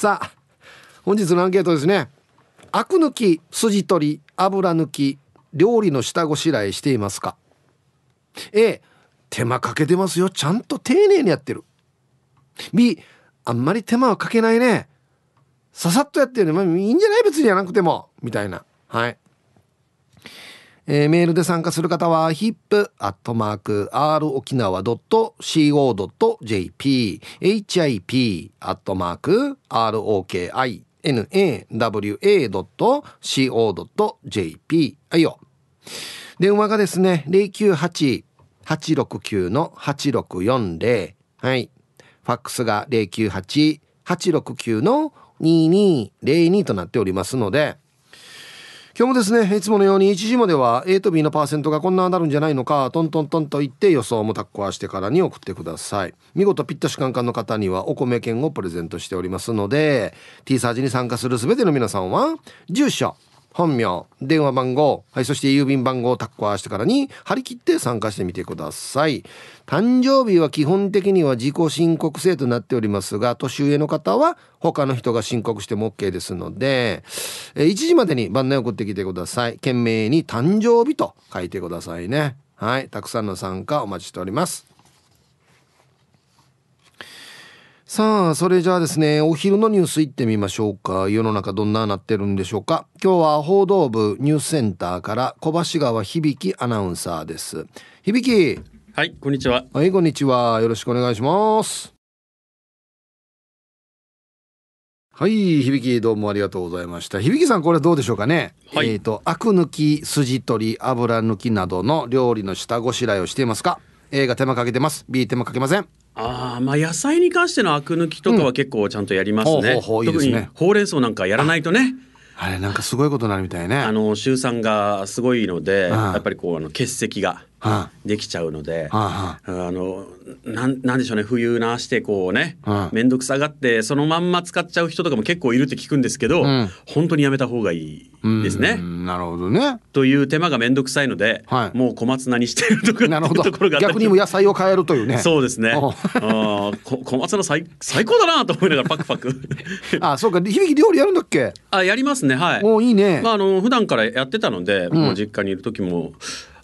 さあ本日のアンケートですねアク抜き筋取り油抜き料理の下ごしらえしていますか A 手間かけてますよちゃんと丁寧にやってる B あんまり手間はかけないねささっとやってるね、まあ、いいんじゃない別にやなくてもみたいなはいえー、メールで参加する方は hip.rokinawa.co.jp hip.rokinawa.co.jp はいよ。電話がですね、098-869-8640。はい。ファックスが098-869-2202となっておりますので、今日もですねいつものように1時までは A と B のパーセントがこんななるんじゃないのかトントントンと言って予想もタッコはしてからに送ってください見事ピッタシカンカンの方にはお米券をプレゼントしておりますので T サージに参加する全ての皆さんは住所本名、電話番号、はい、そして郵便番号をタッコアしてからに張り切って参加してみてください。誕生日は基本的には自己申告制となっておりますが、年上の方は他の人が申告しても OK ですので、1時までに番内送ってきてください。懸命に誕生日と書いてくださいね。はい、たくさんの参加お待ちしております。さあ、それじゃあですね、お昼のニュース行ってみましょうか。世の中どんななってるんでしょうか。今日は報道部ニュースセンターから小橋川響アナウンサーです。響はい、こんにちは。はい、こんにちは。よろしくお願いします。はい、響どうもありがとうございました。響さん、これどうでしょうかね。はい、えっ、ー、と、アク抜き、筋取り、油抜きなどの料理の下ごしらえをしていますか。A が手間かけてます。B 手間かけません。ああまあ野菜に関してのアク抜きとかは結構ちゃんとやりますね。特にほうれん草なんかやらないとね。あれなんかすごいことになるみたいね。あの周さがすごいので、やっぱりこうあの欠席が。できちゃうので、あのなんなんでしょうね冬なしてこうね面倒、くさがってそのまんま使っちゃう人とかも結構いるって聞くんですけど、うん、本当にやめた方がいいですね。なるほどねという手間が面倒くさいので、はい、もう小松菜にしてるとかなるほどところが逆にも野菜を変えるというねそうですねあ小松菜最最高だなと思いながらパクパク あそうか響き料理やるんだっけあやりますねはいおいいね、まあ、あの普段からやってたので、うん、もう実家にいる時も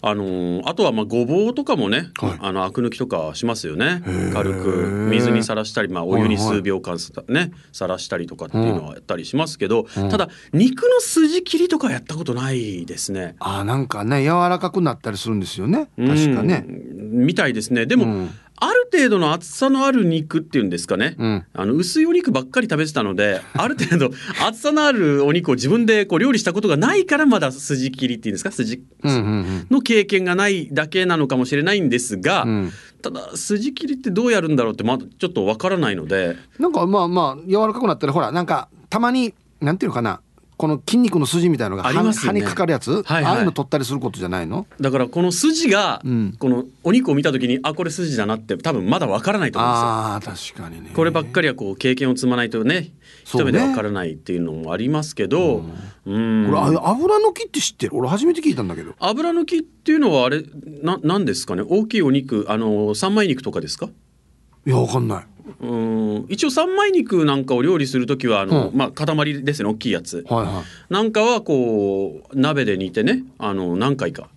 あのあとはまあごぼうとかもね、はい、あのアク抜きとかしますよね軽く水にさらしたり、まあ、お湯に数秒間さ,、ね、さらしたりとかっていうのはやったりしますけど、うん、ただ肉の筋切りとかやったことないですね。あなんかね柔らかくなったりするんですよね確かね、うん。みたいですねでも、うんある程度の厚さのある肉っていうんですかね、うん、あの薄いお肉ばっかり食べてたので ある程度厚さのあるお肉を自分でこう料理したことがないからまだ筋切りっていうんですか筋の経験がないだけなのかもしれないんですが、うん、ただ筋切りってどうやるんだろうってまだちょっとわからないのでなんかまあまあ柔らかくなったらほらなんかたまになんていうのかなこの筋肉の筋みたいのが、ね、歯にかかるやつ、はいはい、ああいうの取ったりすることじゃないのだからこの筋が、うん、このお肉を見た時にあこれ筋だなって多分まだわからないと思うんですよあ確かにねこればっかりはこう経験を積まないとね一目でわからないっていうのもありますけど、ね、うんこれ油抜きって知ってる俺初めて聞いたんだけど油抜きっていうのはあれななんですかね大きいお肉あの三枚肉とかですかいやわかんないうん一応三枚肉なんかを料理する時はあの、うん、まあ、塊ですね大きいやつ、はいはい、なんかはこう鍋で煮てねあの何回か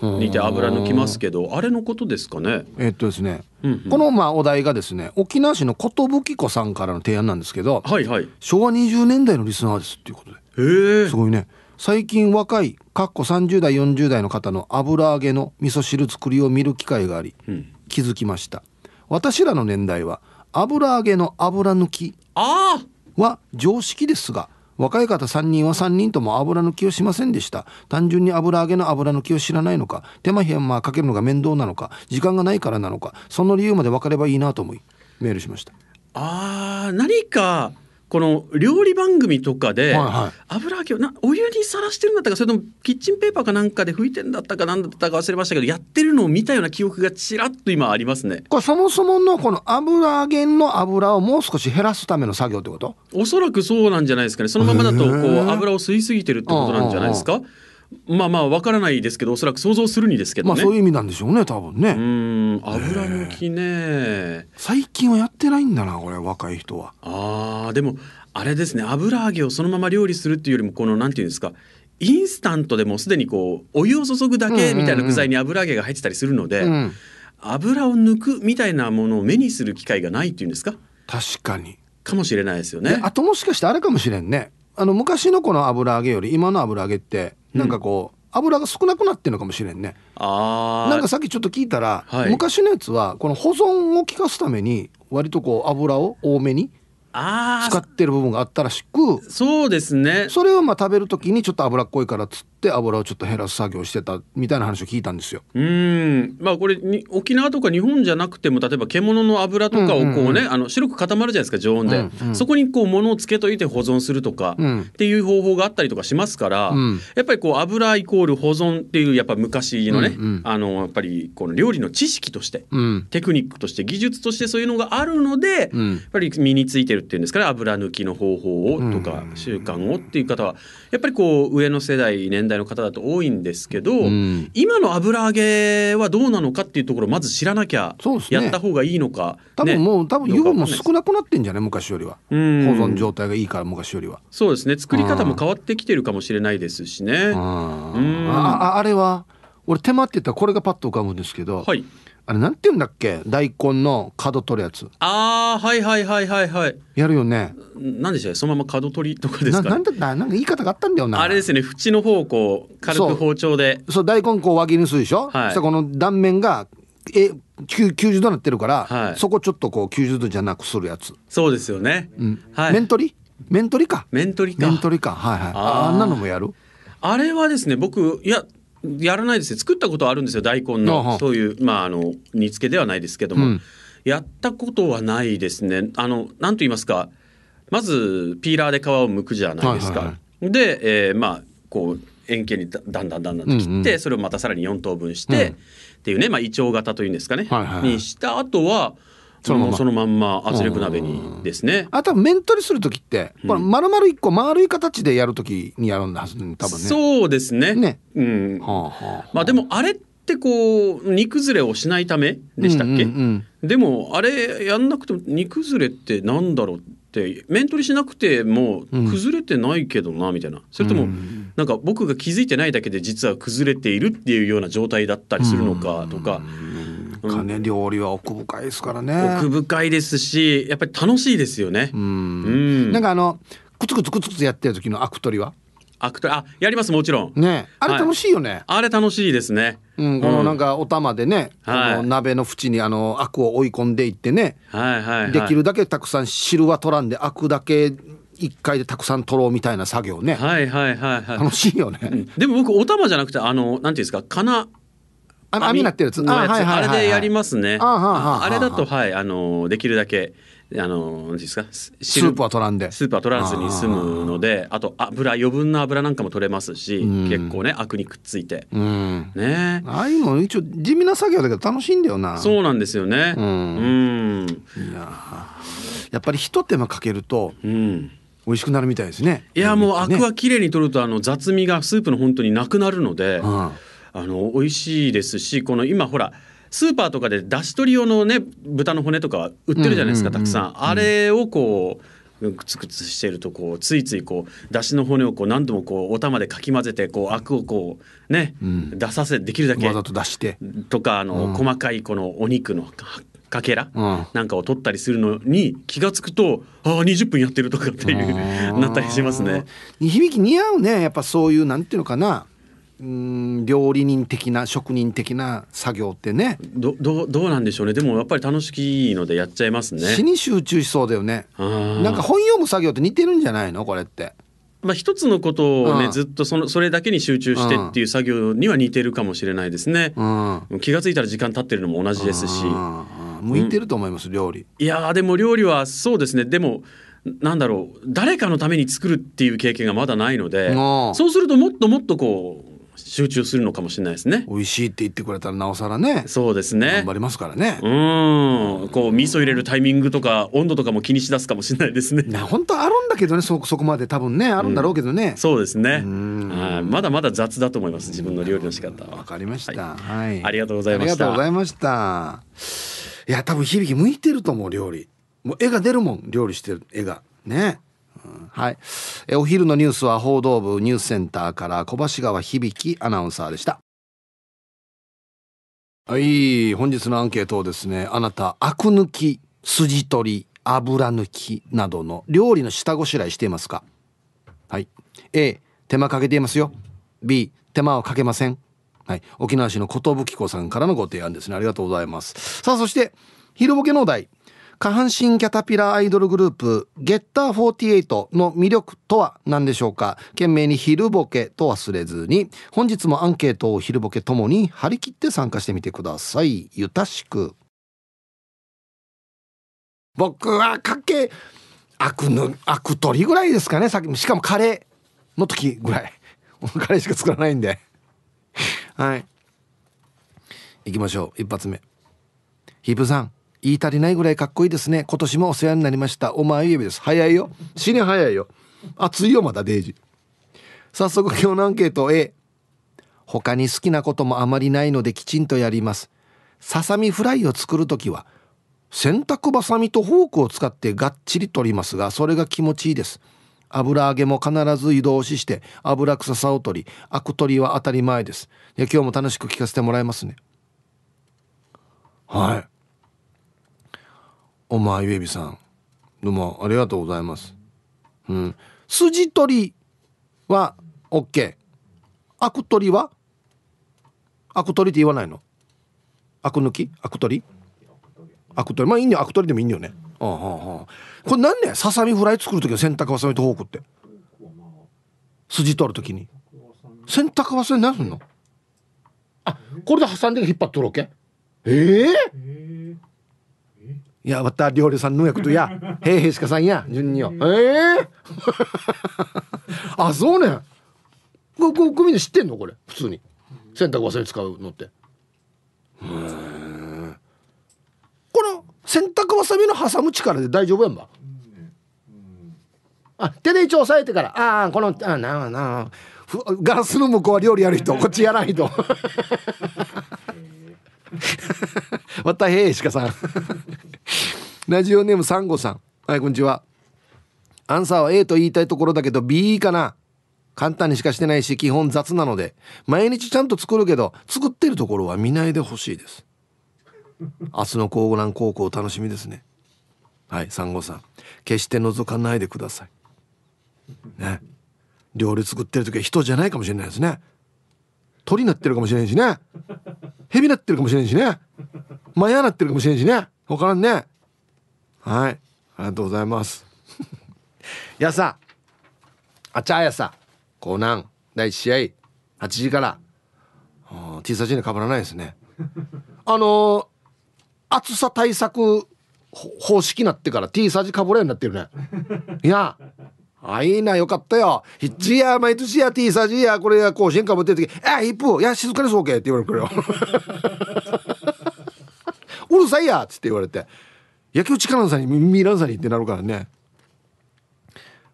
煮て油抜きますけどあれのことですかねえー、っとですね、うんうん、このまあお題がですね沖縄市の寿子さんからの提案なんですけど、はいはい、昭和20年代のリスナーですっていうことでええすごいね最近若いかっこ30代40代の方の油揚げの味噌汁作りを見る機会があり、うん、気づきました私らの年代は油揚げの油抜きは常識ですが若い方3人は3人とも油抜きをしませんでした単純に油揚げの油抜きを知らないのか手間暇かけるのが面倒なのか時間がないからなのかその理由まで分かればいいなと思いメールしましたあー何かこの料理番組とかで油揚げをなお湯にさらしてるんだったかそれともキッチンペーパーかなんかで拭いてんだったかなんだったか忘れましたけどやってるのを見たような記憶がちらっと今ありますねこれそもそものこの油揚げの油をもう少し減らすための作業ってことおそらくそうなんじゃないですかねそのままだとこう油を吸いすぎてるってことなんじゃないですか、えーまあまあわからないですけどおそらく想像するにですけど、ね、まあそういう意味なんでしょうね多分ねうん油抜きね最近はやってないんだなこれ若い人はああでもあれですね油揚げをそのまま料理するっていうよりもこのなんていうんですかインスタントでもすでにこうお湯を注ぐだけみたいな具材に油揚げが入ってたりするので、うんうん、油を抜くみたいなものを目にする機会がないっていうんですか確かにかもしれないですよねあともしかしてあれかもしれんねあの昔のこの油揚げより今の油揚げってなんかこう、うん、油が少なくなってるのかもしれんねなんかさっきちょっと聞いたら、はい、昔のやつはこの保存を効かすために割とこう油を多めにあ使ってる部分があったらしくそうですねそれをまあ食べる時にちょっと脂っこいからつって油をちょっと減らす作業してたみたいな話を聞いたんですよ。うんまあこれに沖縄とか日本じゃなくても例えば獣の油とかをこうね、あの白く固まるじゃないですか常温で、うんうん、そこにこう物をつけといて保存するとか、っていう方法があったりとかしますから、うん、やっぱりこう油イコール保存っていうやっぱ昔のね、うんうん、あのやっぱりこの料理の知識として、うん、テクニックとして技術としてそういうのがあるので、やっぱり身についてるっていうんですから油抜きの方法をとか習慣をっていう方はやっぱりこう上の世代年代の方だと多いんですけど、うん、今の油揚げはどうなのかっていうところをまず知らなきゃ、やった方がいいのか、多分もう、多分油分も少なくなってんじゃない昔よりは、うん、保存状態がいいから昔よりはそうですね作り方も変わってきてるかもしれないですしねあ,、ああれは俺手間って言ったらこれがパッと浮かぶんですけど、はい、あれなんて言うんだっけ大根の角取るやつああはいはいはいはいはいやるよねなんでしょうそのまま角取りとかですかなんだなんか言い方があったんだよなあれですね縁の方をこう軽く包丁でそう大根こう輪切りにするでしょ、はい、そしたこの断面がえ90度なってるから、はい、そこちょっとこう90度じゃなくするやつそうですよね、うんはい、面取り面取りか面取りか面取りかはいはいああんなのもやるあれはですね僕いややらないですね作ったことはあるんですよ大根のそういうまああの煮付けではないですけども、うん、やったことはないですねあの何と言いますかまずピーラーで皮を剥くじゃないですか、で、えー、まあこう円形にだんだんだんだんと切って、うんうん、それをまたさらに4等分して、うん、っていうね、まあ、胃腸型というんですかね、はいはいはい、にしたあとはそのままそのまんま圧力鍋にですねあ多分面取りする時って、まるこれ丸々一個丸い形でやる時にやるんだはず多分ねそうですねねうん、はあはあ、まあでもあれってこう煮崩れをしないためでしたっけ、うんうんうん、でもあれやんなくても煮崩れってなんだろうって面取りしなくても崩れてないけどな、みたいなそれとも、なんか僕が気づいてないだけで実は崩れているっていうような状態だったりするのかとか、うんうんかね、うん、料理は奥深いですからね奥深いですしやっぱり楽しいですよねうんなんかあのくつくつくつくつやってる時のアク取りはアク取りあやりますもちろんねあれ楽しいよね、はい、あれ楽しいですねうんこのなんかお玉でね、うん、あの鍋の縁にあのアクを追い込んでいってね、はいはい、はい、できるだけたくさん汁は取らんでアクだけ一回でたくさん取ろうみたいな作業ねはいはいはいはい楽しいよね、うん、でも僕お玉じゃなくてあのなんていうんですかかな網なってるやつやつ、あれでやりますね。あれだとはいあのできるだけ。あのですかスープは取らんでスープは取らずに済むのであと油余分な油なんかも取れますし、結構ねアクにくっついて、ねああいうの一応地味な作業だけど楽しいんだよなそうなんですよねうんいややっぱりひと手間かけると、うん、美味しくなるみたいですねいやもうアクは綺麗に取るとあの雑味がスープの本当になくなるので、うんあの美味しいですしこの今ほらスーパーとかで出し取り用のね豚の骨とか売ってるじゃないですか、たくさんあれをこう、くつくつしてるとこうついついこう出汁の骨をこう何度もこうお玉でかき混ぜてこうアクをこうね、うん、出させできるだけわざと出してとかあの、うん、細かいこのお肉のかけらなんかを取ったりするのに気が付くとああ20分やってるとかっていうなったりしますね。響き似合うねやっぱそういうなんていうのかな料理人的な職人的な作業ってねどどどうなんでしょうねでもやっぱり楽しいのでやっちゃいますね詩に集中しそうだよねなんか本読む作業って似てるんじゃないのこれってまあ、一つのことをね、ずっとそのそれだけに集中してっていう作業には似てるかもしれないですね、気が付いたら時間経ってるのも同じですし、向いてると思います、うん、料理いやでも料理はそうですねでもなんだろう誰かのために作るっていう経験がまだないのでそうするともっともっとこう集中するのかもしれないですね。美味しいって言ってくれたらなおさらね。そうですね。頑張りますからね。うん、こう味噌入れるタイミングとか温度とかも気にしだすかもしれないですね。な本当あるんだけどね、そそこまで多分ねあるんだろうけどね。うん、そうですね。はい、まだまだ雑だと思います自分の料理の仕方わかりました、はい。はい。ありがとうございました。ありがとうございました。いや多分響き向いてると思う料理。もう絵が出るもん料理してる絵がね。はいえお昼のニュースは報道部ニュースセンターから小橋川響アナウンサーでしたはい本日のアンケートをですねあなたアク抜き筋取り油抜きなどの料理の下ごしらえしていますかはい A 手間かけていますよ B 手間はかけませんはい、沖縄市の寿子さんからのご提案ですねありがとうございますさあそして昼ボケのお題下半身キャタピラーアイドルグループゲッター48の魅力とは何でしょうか懸命に昼ボケと忘れずに本日もアンケートを昼ボケともに張り切って参加してみてくださいゆたしく僕はかけあくぬあく取りぐらいですかねさっきしかもカレーの時ぐらい カレーしか作らないんではい行きましょう一発目ヒープさん言い足りないぐらいかっこいいですね今年もお世話になりましたお前指です早いよ死に早いよ暑いよまだデイジ早速今日のアンケート A 他に好きなこともあまりないのできちんとやりますささみフライを作る時は洗濯ばさみとフォークを使ってがっちり取りますがそれが気持ちいいです油揚げも必ず移動しして油臭さを取りアク取りは当たり前ですで今日も楽しく聞かせてもらいますねはいお前ゆえびさんどうもありがとうございますうん筋取りは OK アク取りはアク取りって言わないのアク抜きアク取りアク取りまあいいんだよアク取りでもいいんだよねああ、はあはあ、これ何ねささみフライ作る時は洗濯ばさみとフォークって筋取る時に洗濯ばさみ何すんのあこれで挟んで引っ張っとるわけええーいや、また料理さんの役とや、へいへいしかさんや、順によ。ええー、あ、そうね。こ、こ、こみんな知ってんのこれ、普通に。洗濯忘れ使うのって。うん。この、洗濯わさびの挟む力で大丈夫やんば。あ、手で一応押さえてから、ああ、この、あななあ、ガラスの向こうは料理やる人、こっちやらないと。またへえ鹿さん ラジオネームサンゴさんはいこんにちはアンサーは A と言いたいところだけど B かな簡単にしかしてないし基本雑なので毎日ちゃんと作るけど作ってるところは見ないでほしいです明日の高南高校楽しみですねはいンゴさん決して覗かないでくださいね料理作ってる時は人じゃないかもしれないですね鳥になってるかもしれないしね蛇なってるかもしれんしね。マヤなってるかもしれんしね。わからんね。はい。ありがとうございます。い やさ、あちゃあやさ、コーナン、第1試合、8時から、T サージにかぶらないですね。あのー、暑さ対策方式になってから T サージかぶれになってるね。いや、あ、いいな、よかったよ。ヒッチや、毎年や、ティーサージや、これや、甲子園かぶってる時、あ、一歩、いや、静かにそうけって言われるからよ。うるさいやっつって言われて、野球力のさに、ミランさにってなるからね。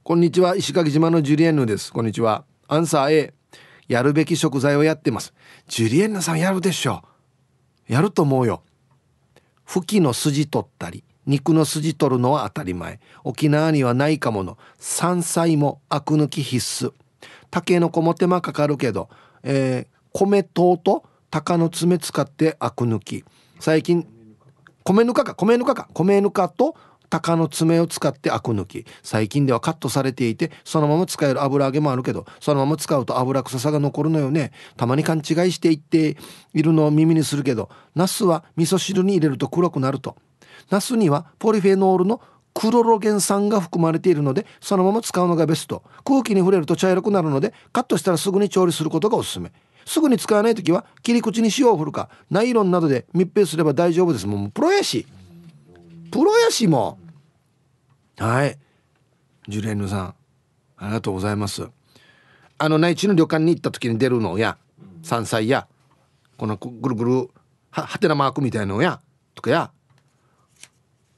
こんにちは、石垣島のジュリエンヌです。こんにちは。アンサー A、やるべき食材をやってます。ジュリエンヌさんやるでしょ。やると思うよ。ふきの筋取ったり、肉の筋取るのは当たり前沖縄にはないかもの山菜もアク抜き必須たけのコも手間かかるけど、えー、米糖と鷹の爪使ってアク抜き最近米ぬかか米ぬかか米ぬかと鷹の爪を使ってアク抜き最近ではカットされていてそのまま使える油揚げもあるけどそのまま使うと油臭さが残るのよねたまに勘違いしていっているのを耳にするけどナスは味噌汁に入れると黒くなるとナスにはポリフェノールのクロロゲン酸が含まれているのでそのまま使うのがベスト空気に触れると茶色くなるのでカットしたらすぐに調理することがおすすめすぐに使わない時は切り口に塩を振るかナイロンなどで密閉すれば大丈夫ですもうプロやしプロやしもはいジュレーヌさんありがとうございますあの内地の旅館に行った時に出るのや山菜やこのぐるぐるはてなマークみたいのやとかや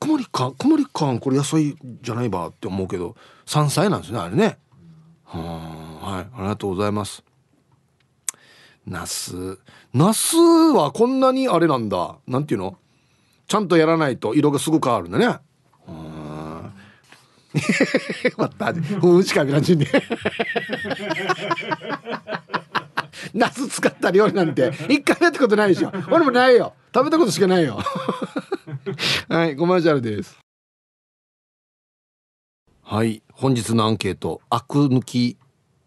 もりかこもりかんこれ野菜じゃないばって思うけど山菜なんですねあれねははいありがとうございますナスナスはこんなにあれなんだなんていうのちゃんとやらないと色がすぐ変わるんだねまた不運しか見らんじんね ナス使った料理なんて一回やったことないでしょ俺もないよ食べたことしかないよ はい、コマーシャルです。はい、本日のアンケート、アク抜き、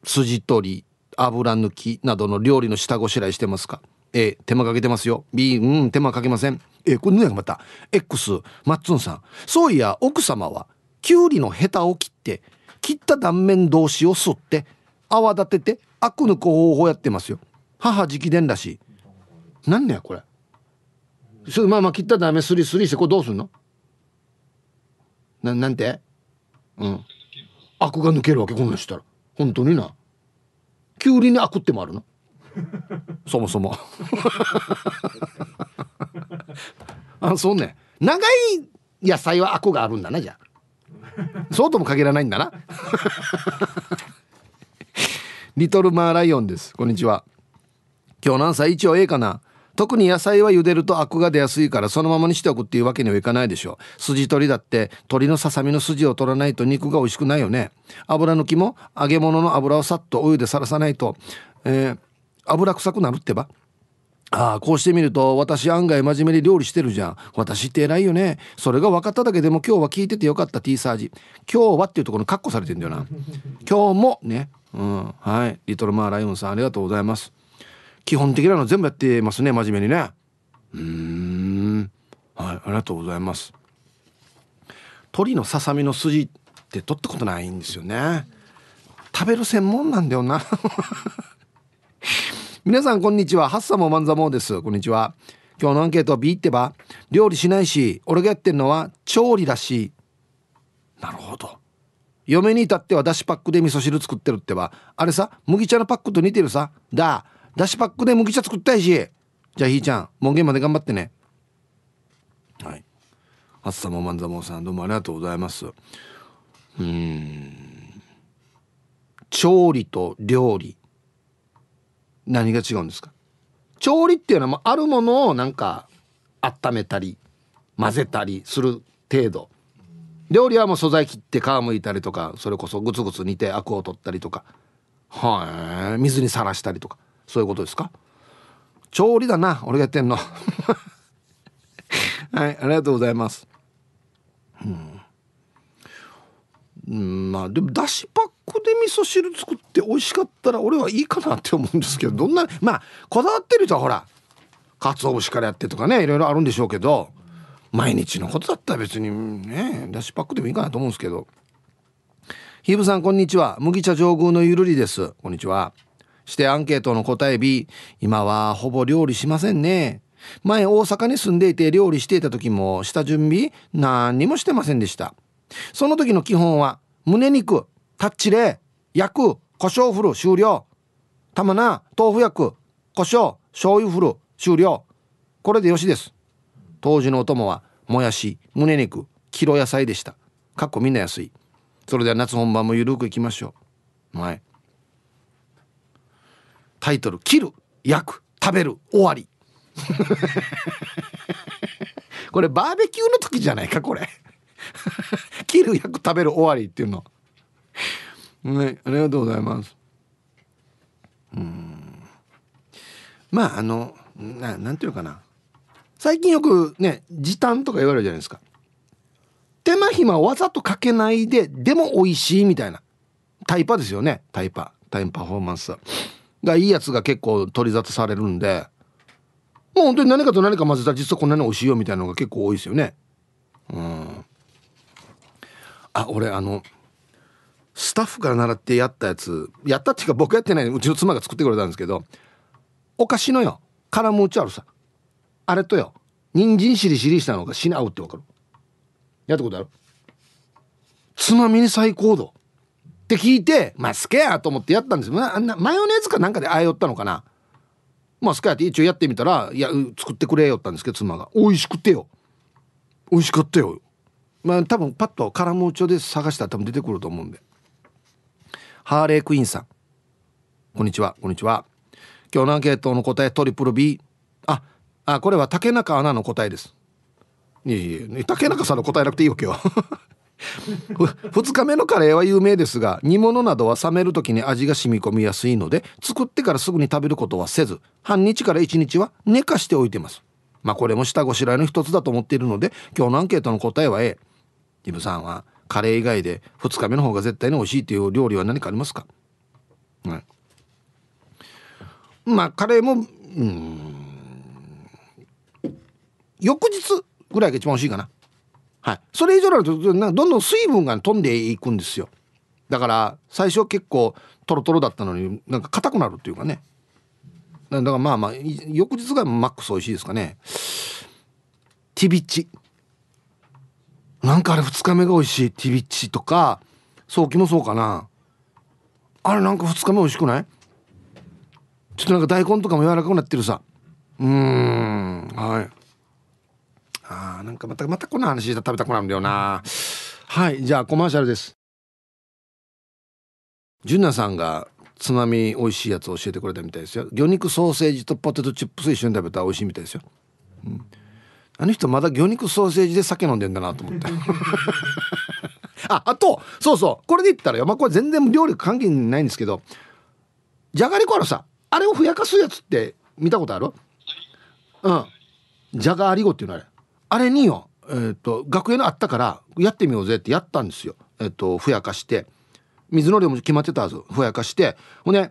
筋取り、油抜きなどの料理の下ごしらえしてますか A 手間かけてますよ B うん手間かけませんえこれやまた X マッツンさんそういや奥様はきゅうりのヘタを切って切った断面同士を吸って泡立ててアク抜く方法やってますよ母直伝らしい何よ、これすぐまあまあ切ったらダメスリスリしてこれどうすんのななんてうんアクが抜けるわけこんなんしたら本当になきゅうりにアクってもあるのそもそも あそうね長い野菜はアクがあるんだなじゃあそうとも限らないんだな リトルマーライオンですこんにちは今日何歳一応ええかな特に野菜は茹でるとアクが出やすいからそのままにしておくっていうわけにはいかないでしょ筋取りだって鶏のささみの筋を取らないと肉が美味しくないよね油抜きも揚げ物の油をさっとお湯でさらさないと、えー、油臭くなるってばああこうしてみると私案外真面目に料理してるじゃん私って偉いよねそれが分かっただけでも今日は聞いててよかった T サージ今日はっていうところにカッコされてんだよな今日もねうんはいリトルマーライオンさんありがとうございます基本的なの全部やってますね真面目にねうーんはいありがとうございます鳥のささみの筋って取ったことないんですよね食べる専門なんだよな 皆さんこんにちはハッサモマンザモですこんにちは今日のアンケートは B ってば料理しないし俺がやってるのは調理だしなるほど嫁に至ってはだしパックで味噌汁作ってるってばあれさ麦茶のパックと似てるさだだしパックで麦茶作ったいしじゃあひーちゃん門限まで頑張ってねはいあっさもまんざもさんどうもありがとうございますうん調理と料理何が違うんですか調理っていうのはあるものをなんか温めたり混ぜたりする程度料理はもう素材切って皮むいたりとかそれこそグツグツ煮てアクを取ったりとかはい水にさらしたりとかそういうことですか調理だな俺がやってんの はいありがとうございますうん、まあでもだしパックで味噌汁作って美味しかったら俺はいいかなって思うんですけどどんなまあこだわってる人はほら鰹節からやってとかねいろいろあるんでしょうけど毎日のことだったら別にねだしパックでもいいかなと思うんですけどひぶさんこんにちは麦茶上宮のゆるりですこんにちはしてアンケートの答え B 今はほぼ料理しませんね前大阪に住んでいて料理していた時も下準備何にもしてませんでしたその時の基本は胸肉タッチレ焼く胡椒振る終了玉菜豆腐焼く胡椒醤油振る終了これでよしです当時のお供はもやし胸肉キロ野菜でしたかっこみんな安いそれでは夏本番もゆるくいきましょうはいタイトル「切る焼く食べる終わり」これバーベキューの時じゃないかこれ 切る焼く食べる終わりっていうのねありがとうございますうんまああのななんていうかな最近よくね時短とか言われるじゃないですか手間暇わざとかけないででも美味しいみたいなタイパですよねタイパタイムパフォーマンスがいいやつが結構取り沙汰されるんでもう本当に何かと何か混ぜたら実はこんなに美味しいよみたいなのが結構多いですよねうんあ俺あのスタッフから習ってやったやつやったっていうか僕やってないうちの妻が作ってくれたんですけどお菓子のよ絡むうちあるさあれとよ人参しりしりしたのが死に合うってわかるやったことあるつまみに最高度って聞いてまあスケアと思ってやったんですよ、まあ、マヨネーズかなんかでああよったのかなまあスケアって一応やってみたらいや作ってくれよったんですけど妻が美味しくてよ美味しかったよまあ多分パッとカラムーチョで探したら多分出てくると思うんでハーレークイーンさんこんにちはこんにちは今日のアンケートの答えトリプル B ああこれは竹中アナの答えですいえいえ竹中さんの答えなくていいわけよ2日目のカレーは有名ですが煮物などは冷める時に味が染み込みやすいので作ってからすぐに食べることはせず半日から1日は寝かしておいてますまあこれも下ごしらえの一つだと思っているので今日のアンケートの答えは A ジムさんはカレー以外で2日目の方が絶対に美味しいという料理は何かありますか、うん、まあカレーもうん翌日ぐらいが一番美味しいかなはい、それ以上なるとどんどん水分が飛んでいくんですよだから最初結構トロトロだったのになんか硬くなるっていうかねだからまあまあ翌日がマックス美味しいですかねティビッチなんかあれ2日目が美味しいティビッチとか早期もそうかなあれなんか2日目美味しくないちょっとなんか大根とかも柔らかくなってるさうんはいああ、なんかまた、またこの話食べたくなるんだよな。はい、じゃあコマーシャルです。ジュナさんがつまみ美味しいやつ教えてくれたみたいですよ。魚肉ソーセージとポテトチップス一緒に食べたら美味しいみたいですよ。うん、あの人まだ魚肉ソーセージで酒飲んでんだなと思って。あ、あと、そうそう、これで言ったらよ。まあ、これ全然料理関係ないんですけど、じゃがりこあのさ、あれをふやかすやつって見たことあるうん。じゃがりこっていうのあれ。あれによ、えーと、学園のあったからやってみようぜってやったんですよ、えーと、ふやかして水の量も決まってたはずふやかしてほんで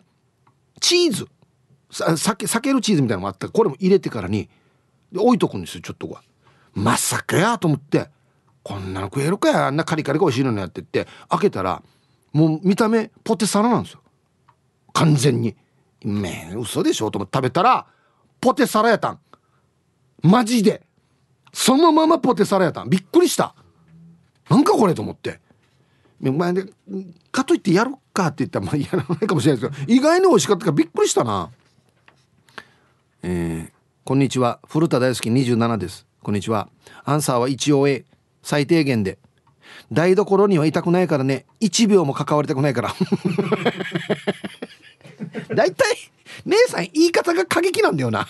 チーズさ酒避けるチーズみたいなのもあったこれも入れてからに置いとくんですよちょっとはまさかやと思ってこんなの食えるかやあんなカリカリがおいしいのやってって開けたらもう見た目ポテサラなんですよ完全にめ嘘でしょと思って食べたらポテサラやたんマジでそのままポテサラやったんびっくりしたなんかこれと思って目前ね、かといってやるかって言ったらまあやらないかもしれないですけど意外に美味しかったからびっくりしたなえー、こんにちは古田大好き27ですこんにちはアンサーは一応 A 最低限で台所には痛くないからね1秒も関わりたくないから 大体姉さん言い方が過激なんだよな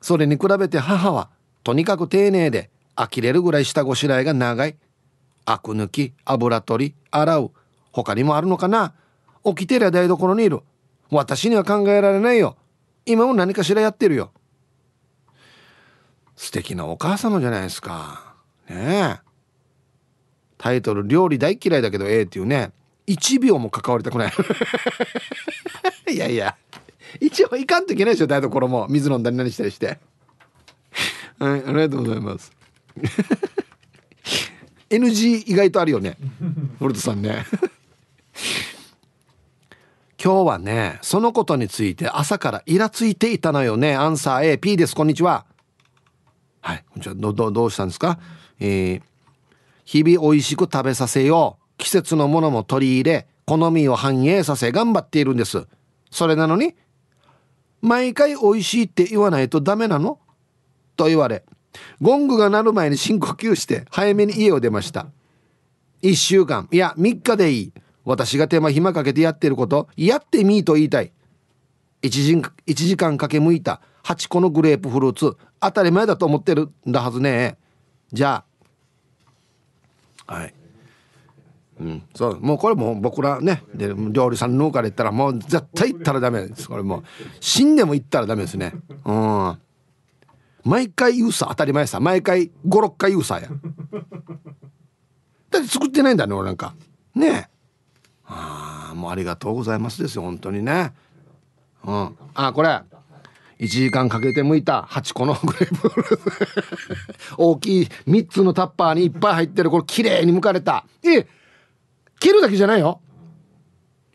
それに比べて母はとにかく丁寧で呆れるぐらい下ごしらえが長いアク抜き油取り洗う他にもあるのかな起きてりゃ台所にいる私には考えられないよ今も何かしらやってるよ素敵なお母様じゃないですかねえタイトル「料理大嫌いだけどええ」っていうね1秒も関わりたくない いやいや一応行かんといけないでしょ台所も水飲んだり何したりしてはいありがとうございます NG 意外とあるよねウォルトさんね 今日はねそのことについて朝からイラついていたのよねアンサー AP ですこんにちははいこじゃどどどうしたんですかえー、日々美味しく食べさせよう季節のものも取り入れ好みを反映させ頑張っているんですそれなのに毎回美味しいって言わないとダメなのと言われ、ゴングが鳴る前に深呼吸して早めに家を出ました。1週間、いや3日でいい。私が手間暇かけてやってること、やってみーと言いたい。1時 ,1 時間かけむいた8個のグレープフルーツ、当たり前だと思ってるんだはずね。じゃあ、はい。うん、そうもうこれも僕らねで料理さん農家で行ったらもう絶対行ったらダメですこれもう死んでも行ったらダメですねうん毎回言うさ当たり前さ毎回56回言うさやだって作ってないんだね俺なんかねえああもうありがとうございますですよ本当にねうんあこれ1時間かけて剥いた8個のグレープルフ 大きい3つのタッパーにいっぱい入ってるこれ綺麗に剥かれたえっ切るだけじゃないよ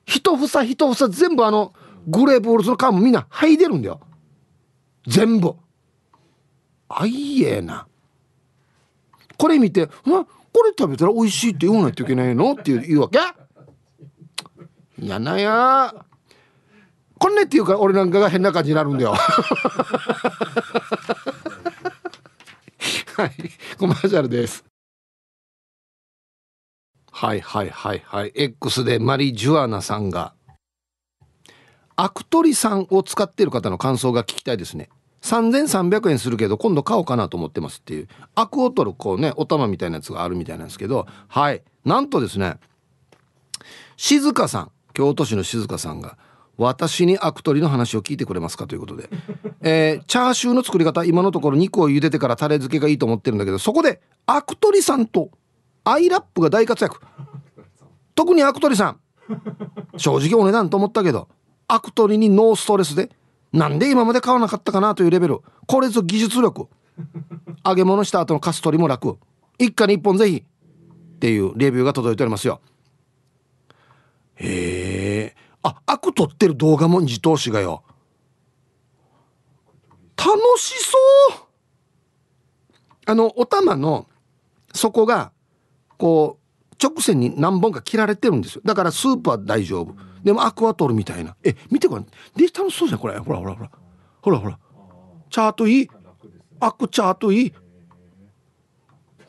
一房一房全部あのグレーボールーツの皮もみんな剥いでるんだよ全部あいえなこれ見て「なこれ食べたら美味しいって言わないといけないの?」って言うわけやなやこんねっていうか俺なんかが変な感じになるんだよ はいコマーシャルですはいはいはいはい X でマリジュアナさんがアクトリさんを使っている方の感想が聞きたいですね3300円するけど今度買おうかなと思ってますっていうアクを取るこうねお玉みたいなやつがあるみたいなんですけどはいなんとですね静香さん京都市の静香さんが私にアク取りの話を聞いてくれますかということで、えー、チャーシューの作り方今のところ肉を茹でてからタレ漬けがいいと思ってるんだけどそこでアク取りさんとアイラップが大活躍特にアクトリさん正直お値段と思ったけどアクトリにノーストレスでなんで今まで買わなかったかなというレベルこれぞ技術力揚げ物した後のカス取りも楽一家に一本ぜひっていうレビューが届いておりますよへえあアク取ってる動画も自投資がよ楽しそうあのお玉の底がこう直線に何本か切られてるんですよだからスープは大丈夫でもアクア取るみたいなえ見てこれで楽しそうじゃんこれほらほらほらほらほらチャートいいアクチャートいい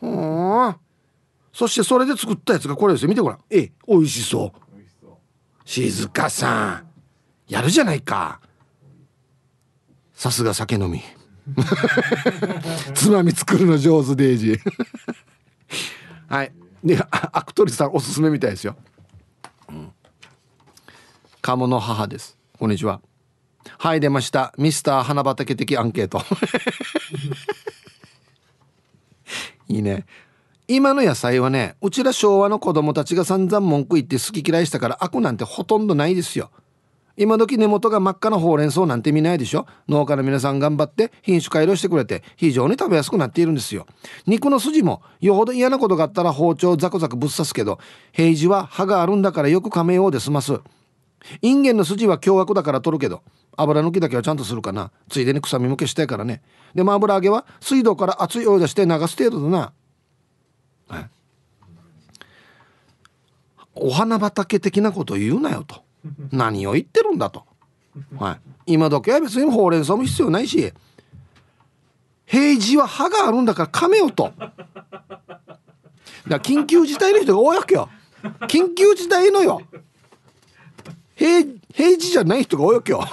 ほんそしてそれで作ったやつがこれですよ見てごらんえ美味しそう静香さんやるじゃないかさすが酒飲み つまみ作るの上手デイジーはいでアクトリスさんおすすめみたいですよ、うん、鴨の母ですこんにちははい出ましたミスター花畑的アンケート いいね今の野菜はねうちら昭和の子供たちが散々文句言って好き嫌いしたから悪なんてほとんどないですよ今時根元が真っ赤なほうれん草なんて見ないでしょ農家の皆さん頑張って品種改良してくれて非常に食べやすくなっているんですよ肉の筋もよほど嫌なことがあったら包丁ザクザクぶっ刺すけど平時は歯があるんだからよく噛めようで済ますインゲンの筋は凶悪だから取るけど油抜きだけはちゃんとするかなついでに臭みも消したいからねでも油揚げは水道から熱いお湯出して流す程度だな、お花畑的なこと言うなよと何を言ってるんだと、はい、今時は別にほうれん草も必要ないし平時は歯があるんだから噛めよとだ緊急事態の人が多いわけよ緊急事態のよ平平時じゃない人が多いわけよ はい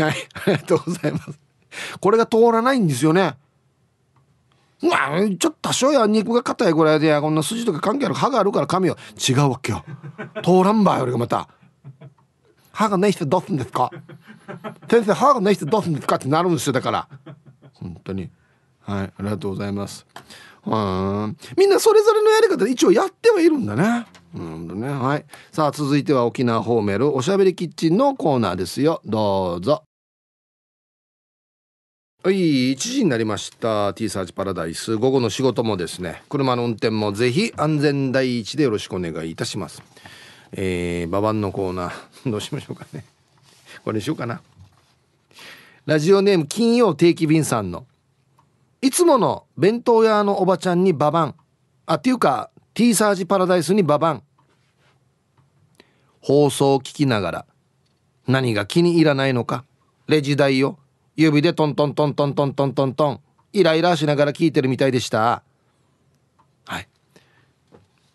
ありがとうございますこれが通らないんですよねまあ、ちょっと多少や肉が硬いぐらいでこんな筋とか関係ある歯があるから髪を違うわけよ通らんばよりがまた歯がない人どうすんですか先生歯がない人どうすんですかってなるんですよだから本当にはいありがとうございますうんみんなそれぞれのやり方で一応やってはいるんだねねはいさあ続いては沖縄方面おしゃべりキッチンのコーナーですよどうぞはい、1時になりました。T サーチパラダイス。午後の仕事もですね、車の運転もぜひ安全第一でよろしくお願いいたします。えー、ババンのコーナー、どうしましょうかね。これにしようかな。ラジオネーム金曜定期便さんの、いつもの弁当屋のおばちゃんにババン。あ、っていうか、T サージパラダイスにババン。放送を聞きながら、何が気に入らないのか、レジ代を指でトントントントントントントントンイライラしながら聞いてるみたいでしたはい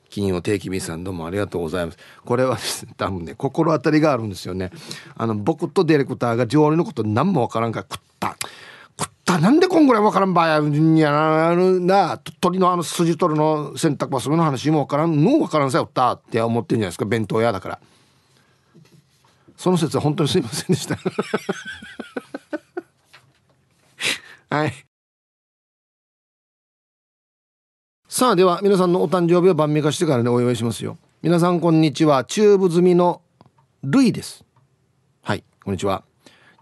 金曜定期便さんどうもありがとうございますこれはですね多分ね心当たりがあるんですよねあの僕とディレクターが料理のこと何もわからんから食った食ったなんでこんぐらいわからんばややなな鳥のあの筋取るの洗濯ばその話もわからんのわからんさよったって思ってるんじゃないですか弁当屋だからその説は本当にすいませんでしたはい。さあでは皆さんのお誕生日を晩御化してからねお祝いしますよ。皆さんこんにちは。チューブ済みのルイです。はい、こんにちは。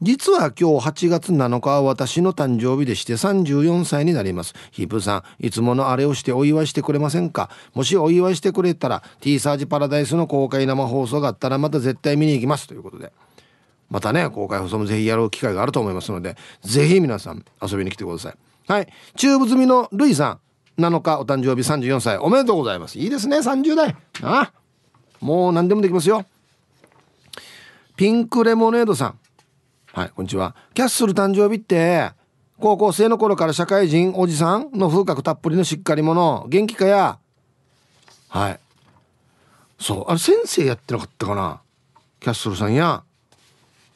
実は今日8月7日は私の誕生日でして34歳になります。ヒープさん、いつものあれをしてお祝いしてくれませんかもしお祝いしてくれたら T サージパラダイスの公開生放送があったらまた絶対見に行きますということで。またね公開放送もぜひやる機会があると思いますのでぜひ皆さん遊びに来てくださいはい中部済みのるいさん7日お誕生日34歳おめでとうございますいいですね30代あもう何でもできますよピンクレモネードさんはいこんにちはキャッスル誕生日って高校生の頃から社会人おじさんの風格たっぷりのしっかり者元気かやはいそうあれ先生やってなかったかなキャッスルさんや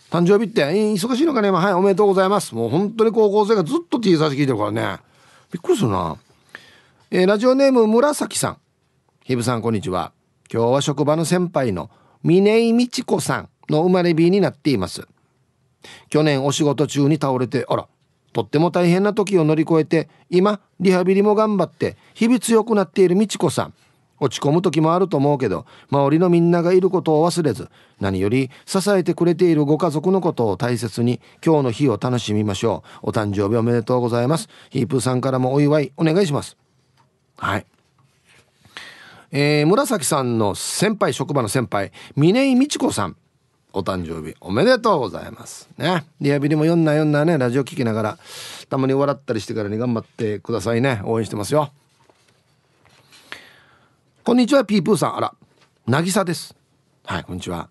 誕生日って、忙しいのかね、まあ、はい、おめでとうございます。もう本当に高校生がずっと T 差し聞いてるからね。びっくりするな。えー、ラジオネーム紫さん。ひぶさん、こんにちは。今日は職場の先輩の峰井美智子さんの生まれ日になっています。去年お仕事中に倒れて、あら、とっても大変な時を乗り越えて、今、リハビリも頑張って、日々強くなっている美智子さん。落ち込む時もあると思うけど周りのみんながいることを忘れず何より支えてくれているご家族のことを大切に今日の日を楽しみましょうお誕生日おめでとうございますヒープーさんからもお祝いお願いしますはいえー、紫さんの先輩職場の先輩峰井美智子さんお誕生日おめでとうございますねリハビリも読んな読んなねラジオ聞きながらたまに笑ったりしてからに頑張ってくださいね応援してますよこんにちはピープーさんあら渚ですはいこんにちは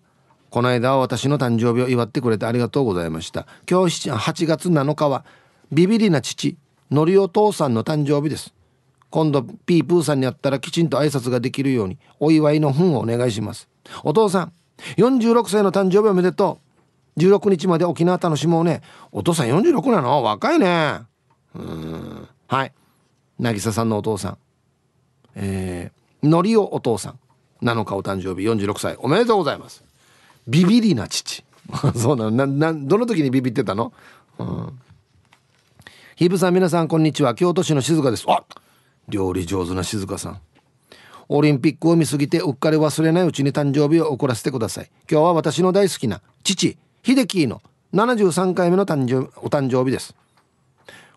この間は私の誕生日を祝ってくれてありがとうございました今日8月7日はビビリな父のりお父さんの誕生日です今度ピープーさんに会ったらきちんと挨拶ができるようにお祝いの本をお願いしますお父さん46歳の誕生日おめでとう16日まで沖縄楽しもうねお父さん46なの若いねうんはい渚さんのお父さんえー、のりおお父さん7日お誕生日46歳おめでとうございますビビりな父 そうなのななどの時にビビってたのうんさん皆さんこんにちは京都市の静香ですあ料理上手な静香さんオリンピックを見すぎてうっかり忘れないうちに誕生日を怒らせてください今日は私の大好きな父秀樹の73回目の誕生お誕生日です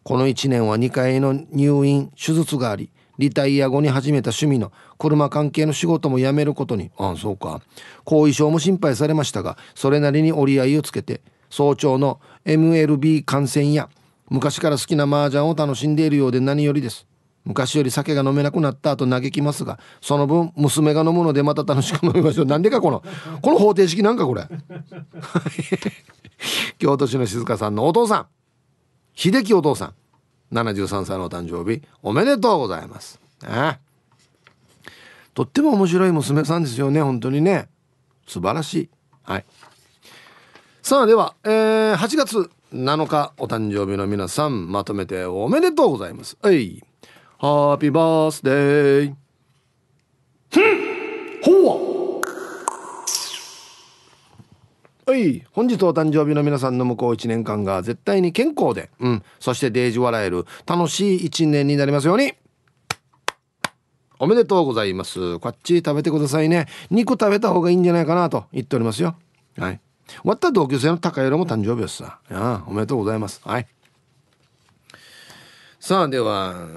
この1年は2回の入院手術がありリタイア後に始めた趣味の車関係の仕事も辞めることにああそうか後遺症も心配されましたがそれなりに折り合いをつけて早朝の MLB 観戦や昔から好きな麻雀を楽しんでいるようで何よりです昔より酒が飲めなくなった後嘆きますがその分娘が飲むのでまた楽しく飲みましょうなんでかこのこの方程式なんかこれ 京都市の静香さんのお父さん秀樹お父さん73歳のお誕生日おめでとうございます、ね、とっても面白い娘さんですよね本当にね素晴らしいはいさあでは、えー、8月7日お誕生日の皆さんまとめておめでとうございますはいハッピーバースデーふんほわはい本日お誕生日の皆さんの向こう1年間が絶対に健康で、うん、そしてデージ笑える楽しい1年になりますようにおめでとうございますこっち食べてくださいね肉食べた方がいいんじゃないかなと言っておりますよはい終わった同級生の高弘も誕生日ですさあおめでとうございますはいさあでは、え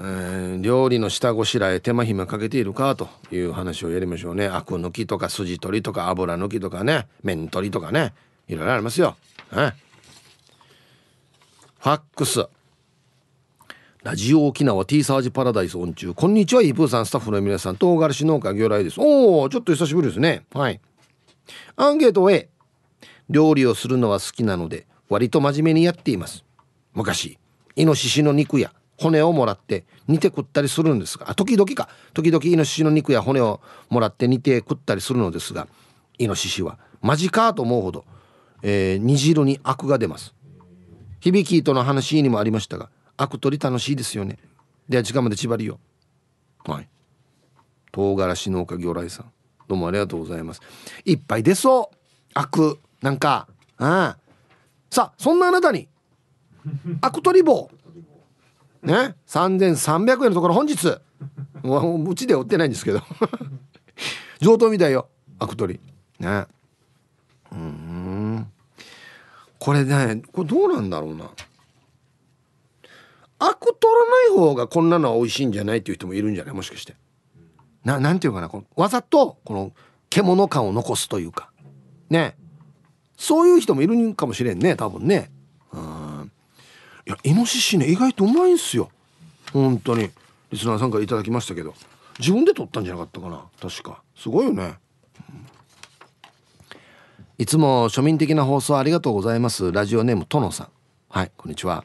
ー、料理の下ごしらえ手間暇かけているかという話をやりましょうねアク抜きとか筋取りとか油抜きとかね麺取りとかねいろいろありますよ、ね、ファックスラジオ沖縄 T サージパラダイス音中こんにちはイブプーさんスタッフの皆さん唐辛子農家魚雷ですおおちょっと久しぶりですねはいアンケート A 料理をするのは好きなので割と真面目にやっています昔イノシシの肉や骨をもらって煮て食ったりするんですが時々か時々イノシシの肉や骨をもらって煮て食ったりするのですがイノシシはマジかと思うほど、えー、煮汁にアクが出ます響きとの話にもありましたがアク取り楽しいですよねでは時間まで縛りよはい唐辛子農家魚雷さんどうもありがとうございますいっぱい出そうアクなんかああさあそんなあなたにアク取り棒ね3300円のところ本日うちで売ってないんですけど 上等みたいよアクトリねうんこれねこれどうなんだろうなアク取らない方がこんなのは美味しいんじゃないっていう人もいるんじゃないもしかしてななんていうかなこのわざとこの獣感を残すというかねそういう人もいるんかもしれんね多分ねいやイノシシね意外とうまいんすよ本当にリスナーさんからいただきましたけど自分で撮ったんじゃなかったかな確かすごいよね、いつも庶民的な放送ありがとうございますラジオネームとのさんはいこんにちは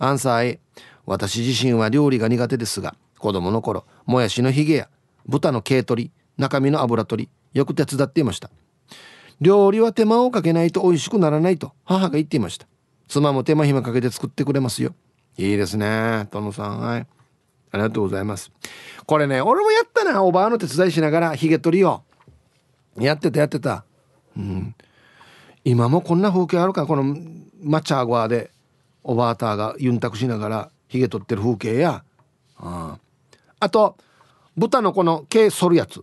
アンサーへ。私自身は料理が苦手ですが子供の頃もやしのひげや豚の毛取り中身の油取りよく手伝っていました料理は手間をかけないと美味しくならないと母が言っていました妻も手間暇かけて作ってくれますよいいですね殿さんはいありがとうございますこれね俺もやったなおばあの手伝いしながらヒゲ取りをやってたやってたうん今もこんな風景あるかこのマチャーゴアでおばあたがユンタクしながらヒゲ取ってる風景やああと豚のこの毛剃るやつ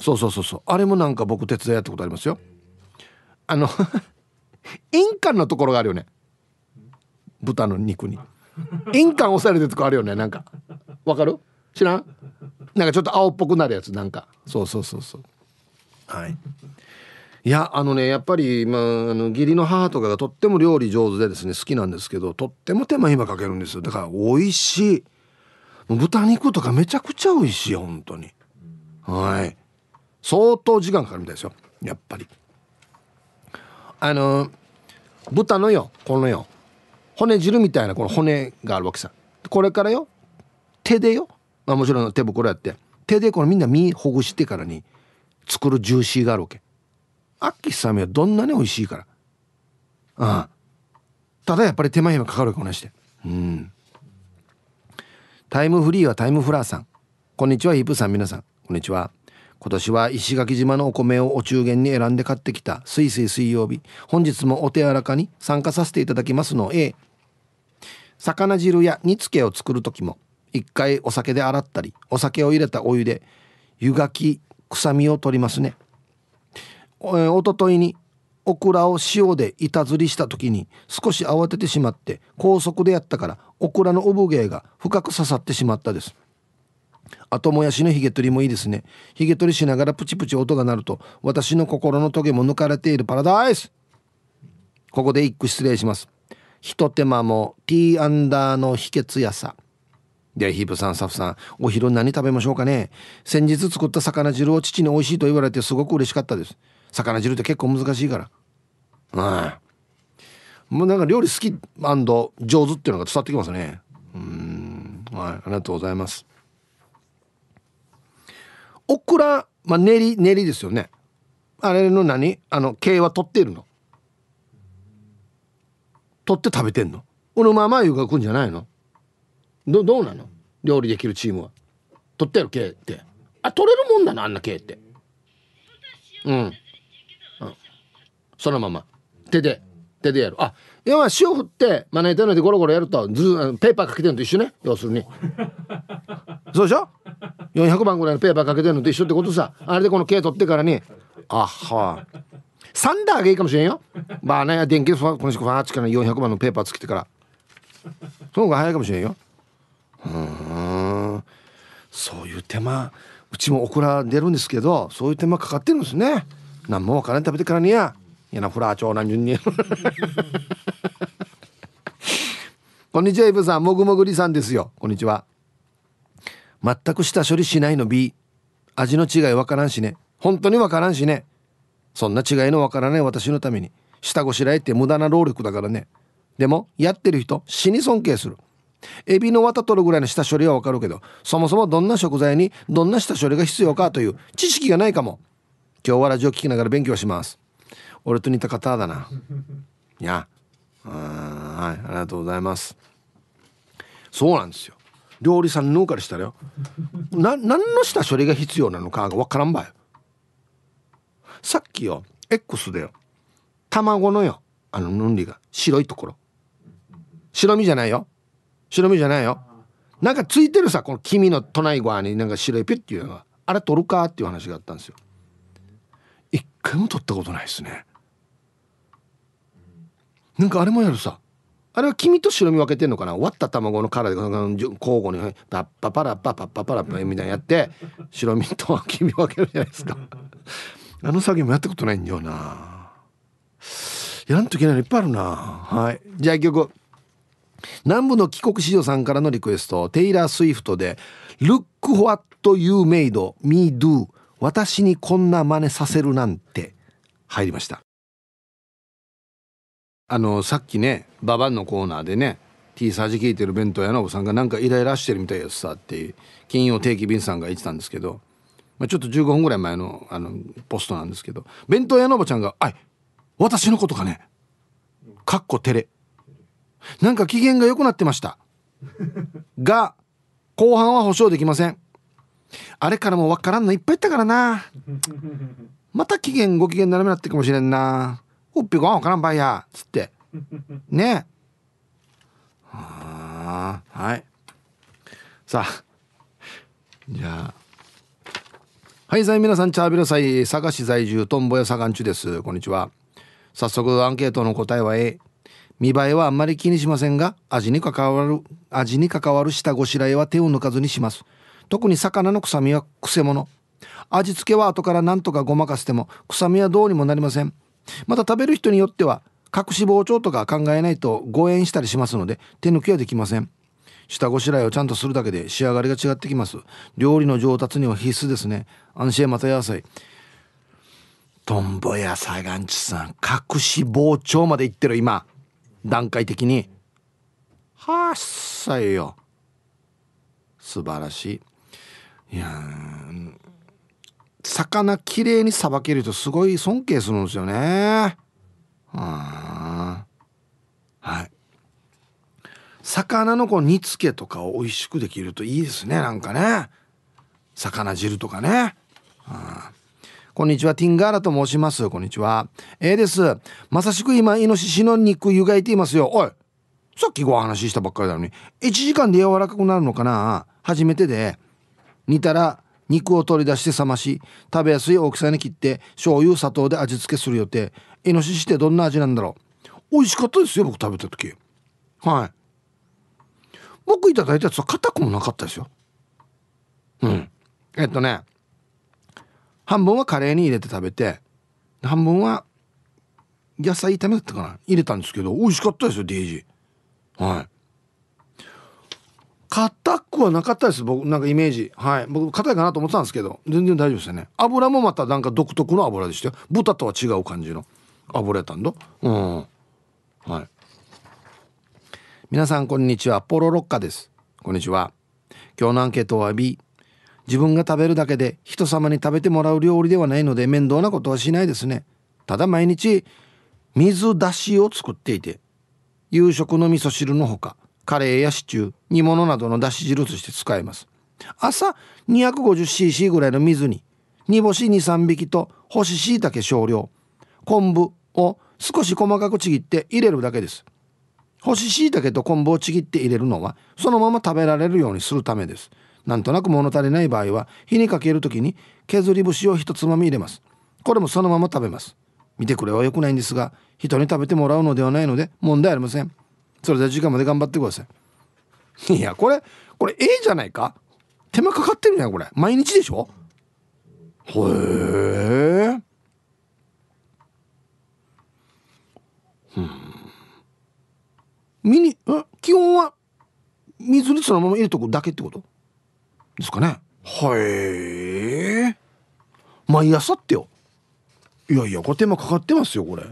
そうそうそうそうあれもなんか僕手伝いやったことありますよあの印鑑のところがあるよね豚の肉に印鑑押されてるとこあるよねなんかわかる知らんなんかちょっと青っぽくなるやつなんかそうそうそうそうはいいやあのねやっぱり、まあ、あの義理の母とかがとっても料理上手でですね好きなんですけどとっても手間今かけるんですよだから美味しい豚肉とかめちゃくちゃ美味しい本当にはい相当時間かかるみたいですよやっぱりあの豚のよこのよ骨汁みたいなこの骨があるわけさこれからよ手でよ、まあ、もちろん手袋やって手でこのみんな身ほぐしてからに作るジューシーがあるわけアッキさサはどんなに美味しいからああただやっぱり手間暇かかるこなしてうんタイムフリーはタイムフラーさんこんにちはイープさん皆さんこんにちは今年は石垣島のお米をお中元に選んで買ってきたすいすい水曜日本日もお手柔らかに参加させていただきますの A 魚汁や煮つけを作る時も一回お酒で洗ったりお酒を入れたお湯で湯がき臭みを取りますねおとといにオクラを塩で板ずりした時に少し慌ててしまって高速でやったからオクラの産毛が深く刺さってしまったですともやしのヒゲ取りもいいですねヒゲ取りしながらプチプチ音が鳴ると私の心のトゲも抜かれているパラダイスここで一句失礼しますひと手間もーアンダーの秘訣やさではヒープさんスタッフさんお昼何食べましょうかね先日作った魚汁を父に美味しいと言われてすごく嬉しかったです魚汁って結構難しいからうんもうなんか料理好き上手っていうのが伝わってきますねうんはいありがとうございますオクラ、まあ、練り練りですよねあれの何あの系は取ってるの取って食べてんのこのまま湯がくんじゃないのどどうなの料理できるチームは取ってる系ってあ取れるもんだなあんな系ってうん、うん、そのまま手で手でやるあ要は塩振ってまな板の上でゴロゴロやるとずペーパーかけてるのと一緒ね要するにそうでしょ400番ぐらいのペーパーかけてるのと一緒ってことさあれでこの毛取ってからにあはあサンダーがいいかもしれんよまあね電気この人ファーチから400番のペーパーつけてからその方が早いかもしれんようんそういう手間うちもオられるんですけどそういう手間かかってるんですね何もわからん食べてからにやな、이나후라조こんにちは、イブさん。もぐもぐりさんですよこんにちは。全く下処理しないの B 味の違いわからんしね本当にわからんしねそんな違いのわからない私のために下ごしらえって無駄な労力だからねでもやってる人死に尊敬するエビの綿取るぐらいの下処理はわかるけどそもそもどんな食材にどんな下処理が必要かという知識がないかも今日はラジオ聞きながら勉強します俺と似た方だないやはいありがとうございますそうなんですよ料理さんのからしたらよな何の下処理が必要なのかが分からんばいさっきよ X でよ卵のよあのヌんりが白いところ白身じゃないよ白身じゃないよなんかついてるさこの黄身のトナイ側になんか白いピュッっていうのがあれ取るかっていう話があったんですよ一回も取ったことないですねなんかあれもやるさあれは黄身と白身分けてんのかな割った卵の殻で交互にパッパパラッパパッパパラッパみたいなやって白身と黄身分けるじゃないですか あの作業もやったことないんだよなやらんといけないのいっぱいあるなはいじゃあ曲南部の帰国子女さんからのリクエストテイラー・スウィフトで「Look what you made me do 私にこんな真似させるなんて」入りましたあのさっきねババンのコーナーでね T サージ聞いてる弁当屋のおばさんがなんかイライラしてるみたいやつさっていう金曜定期便さんが言ってたんですけど、まあ、ちょっと15分ぐらい前のあのポストなんですけど弁当屋のおばちゃんが「あい私のことかね」かっこ照れなんか機嫌が良くなってましたが後半は保証できませんあれからもわからんのいっぱいいったからなまた期限ご機嫌斜めなってかもしれんなコピーごからんばいや」つって ねはあはいさあじゃあはいさあ皆さんチャービル祭佐賀市在住とんぼや左岸中ですこんにちは早速アンケートの答えは A 見栄えはあんまり気にしませんが味に関わる味に関わる下ごしらえは手を抜かずにします特に魚の臭みはくせ者味付けは後から何とかごまかしても臭みはどうにもなりませんまた食べる人によっては隠し包丁とか考えないと誤嚥したりしますので手抜きはできません下ごしらえをちゃんとするだけで仕上がりが違ってきます料理の上達には必須ですね安心また野菜トンボやサガンチさん隠し包丁までいってる今段階的にはっさいよ素晴らしいいや魚きれいにさばけるとすごい尊敬するんですよね。はい。魚のこう煮付けとかを美味しくできるといいですねなんかね。魚汁とかね。こんにちは、ティンガーラと申します。こんにちは。えー、です。まさしく今、イノシシの肉湯がいていますよ。おい、さっきご話ししたばっかりなのに、1時間で柔らかくなるのかな初めてで。煮たら、肉を取り出して冷まし食べやすい大きさに切って醤油砂糖で味付けする予定イノシシってどんな味なんだろう美味しかったですよ僕食べた時はい僕いただいたやつは硬くもなかったですようんえっとね半分はカレーに入れて食べて半分は野菜炒めだったかな入れたんですけど美味しかったですよデイジーはい硬くはなかったです僕なんかイメージはい僕硬いかなと思ってたんですけど全然大丈夫ですよね油もまたなんか独特の油でしたよ豚とは違う感じの油やったんだうんはい皆さんこんにちはポロロッカですこんにちは今日のアンケートは B 自分が食べるだけで人様に食べてもらう料理ではないので面倒なことはしないですねただ毎日水出しを作っていて夕食の味噌汁のほかカレーやシチュー煮物などのだし汁として使えます朝 250cc ぐらいの水に煮干し23匹と干し椎茸少量昆布を少し細かくちぎって入れるだけです干し椎茸と昆布をちぎって入れるのはそのまま食べられるようにするためですなんとなく物足りない場合は火にかける時に削り節を一つまみ入れますこれもそのまま食べます見てくれは良くないんですが人に食べてもらうのではないので問題ありませんそれでは時間まで頑張ってくださいいやこれこれ A じゃないか手間かかってるじんこれ毎日でしょへえうんミニえ基本は水にそのまま入れとくだけってことですかねへえ毎朝ってよいやいやこれ手間かかってますよこれ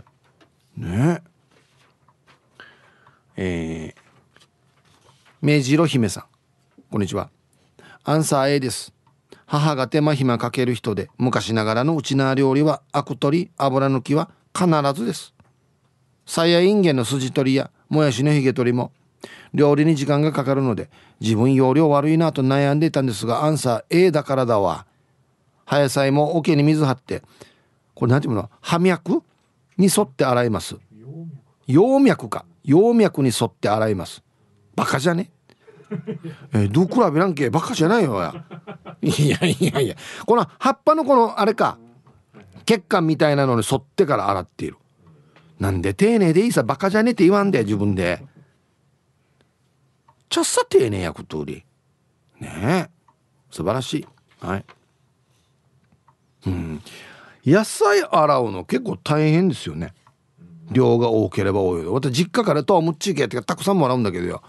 ねええー、明治色姫さんこんにちはアンサー A です母が手間暇かける人で昔ながらのうちな料理はアク取り油抜きは必ずですさやインゲンの筋取りやもやしのひげ取りも料理に時間がかかるので自分容量悪いなと悩んでいたんですがアンサー A だからだわ葉野菜も桶に水張ってこれ何ていうの葉脈に沿って洗います葉脈か葉脈に沿って洗いますバカじゃねえー、どこらべなんけバカじゃないよやいやいやいやこの葉っぱのこのあれか血管みたいなのに沿ってから洗っているなんで丁寧でいいさバカじゃねえって言わんで自分でちゃっさ丁寧やくとりねえ素晴らしいはいうん野菜洗うの結構大変ですよね量が多ければ多いまた実家からとはもっちいけってたくさんもらうんだけどよ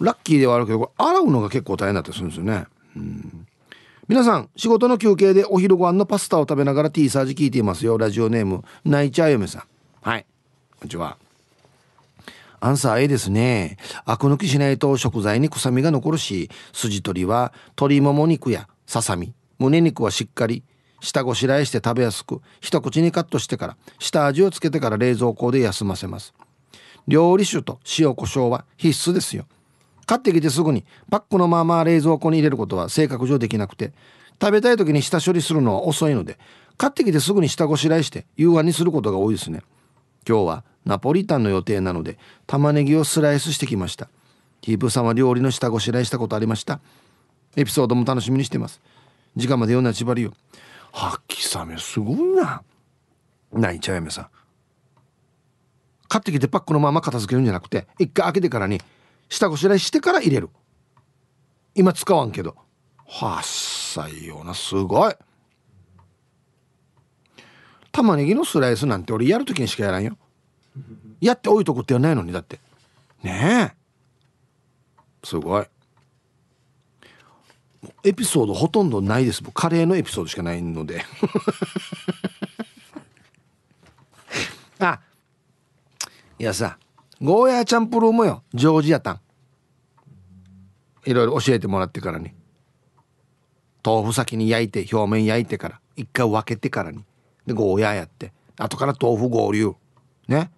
ラッキーではあるけどこれ洗うのが結構大変だったりするんですよね、うん、皆さん仕事の休憩でお昼ご飯のパスタを食べながらティーサージ聞いていますよラジオネーム泣いちゃー嫁さんはいこんにちはアンサー A ですね。アク抜きしないと食材に臭みが残るし、筋取りは鶏もも肉やささみ、胸肉はしっかり、下ごしらえして食べやすく一口にカットしてから下味をつけてから冷蔵庫で休ませます料理酒と塩コショウは必須ですよ買ってきてすぐにパックのまま冷蔵庫に入れることは性格上できなくて食べたい時に下処理するのは遅いので買ってきてすぐに下ごしらえして夕飯にすることが多いですね今日はナポリタンの予定なので玉ねぎをスライスしてきましたヒープさんは料理の下ごしらえしたことありましたエピソードも楽しみにしてます時間まで読んだ千葉りよ秋雨すごいなないちゃやめさん買ってきてパックのまま片付けるんじゃなくて一回開けてからに下ごしらえしてから入れる今使わんけどはっさいよなすごい玉ねぎのスライスなんて俺やるときにしかやらんよやっておいとくってやないのにだってねえすごいエピソードほとんどないですカレーのエピソードしかないので あいやさゴーヤーチャンプルーもよジョージアタンいろいろ教えてもらってからに豆腐先に焼いて表面焼いてから一回分けてからにでゴーヤーやって後から豆腐合流ね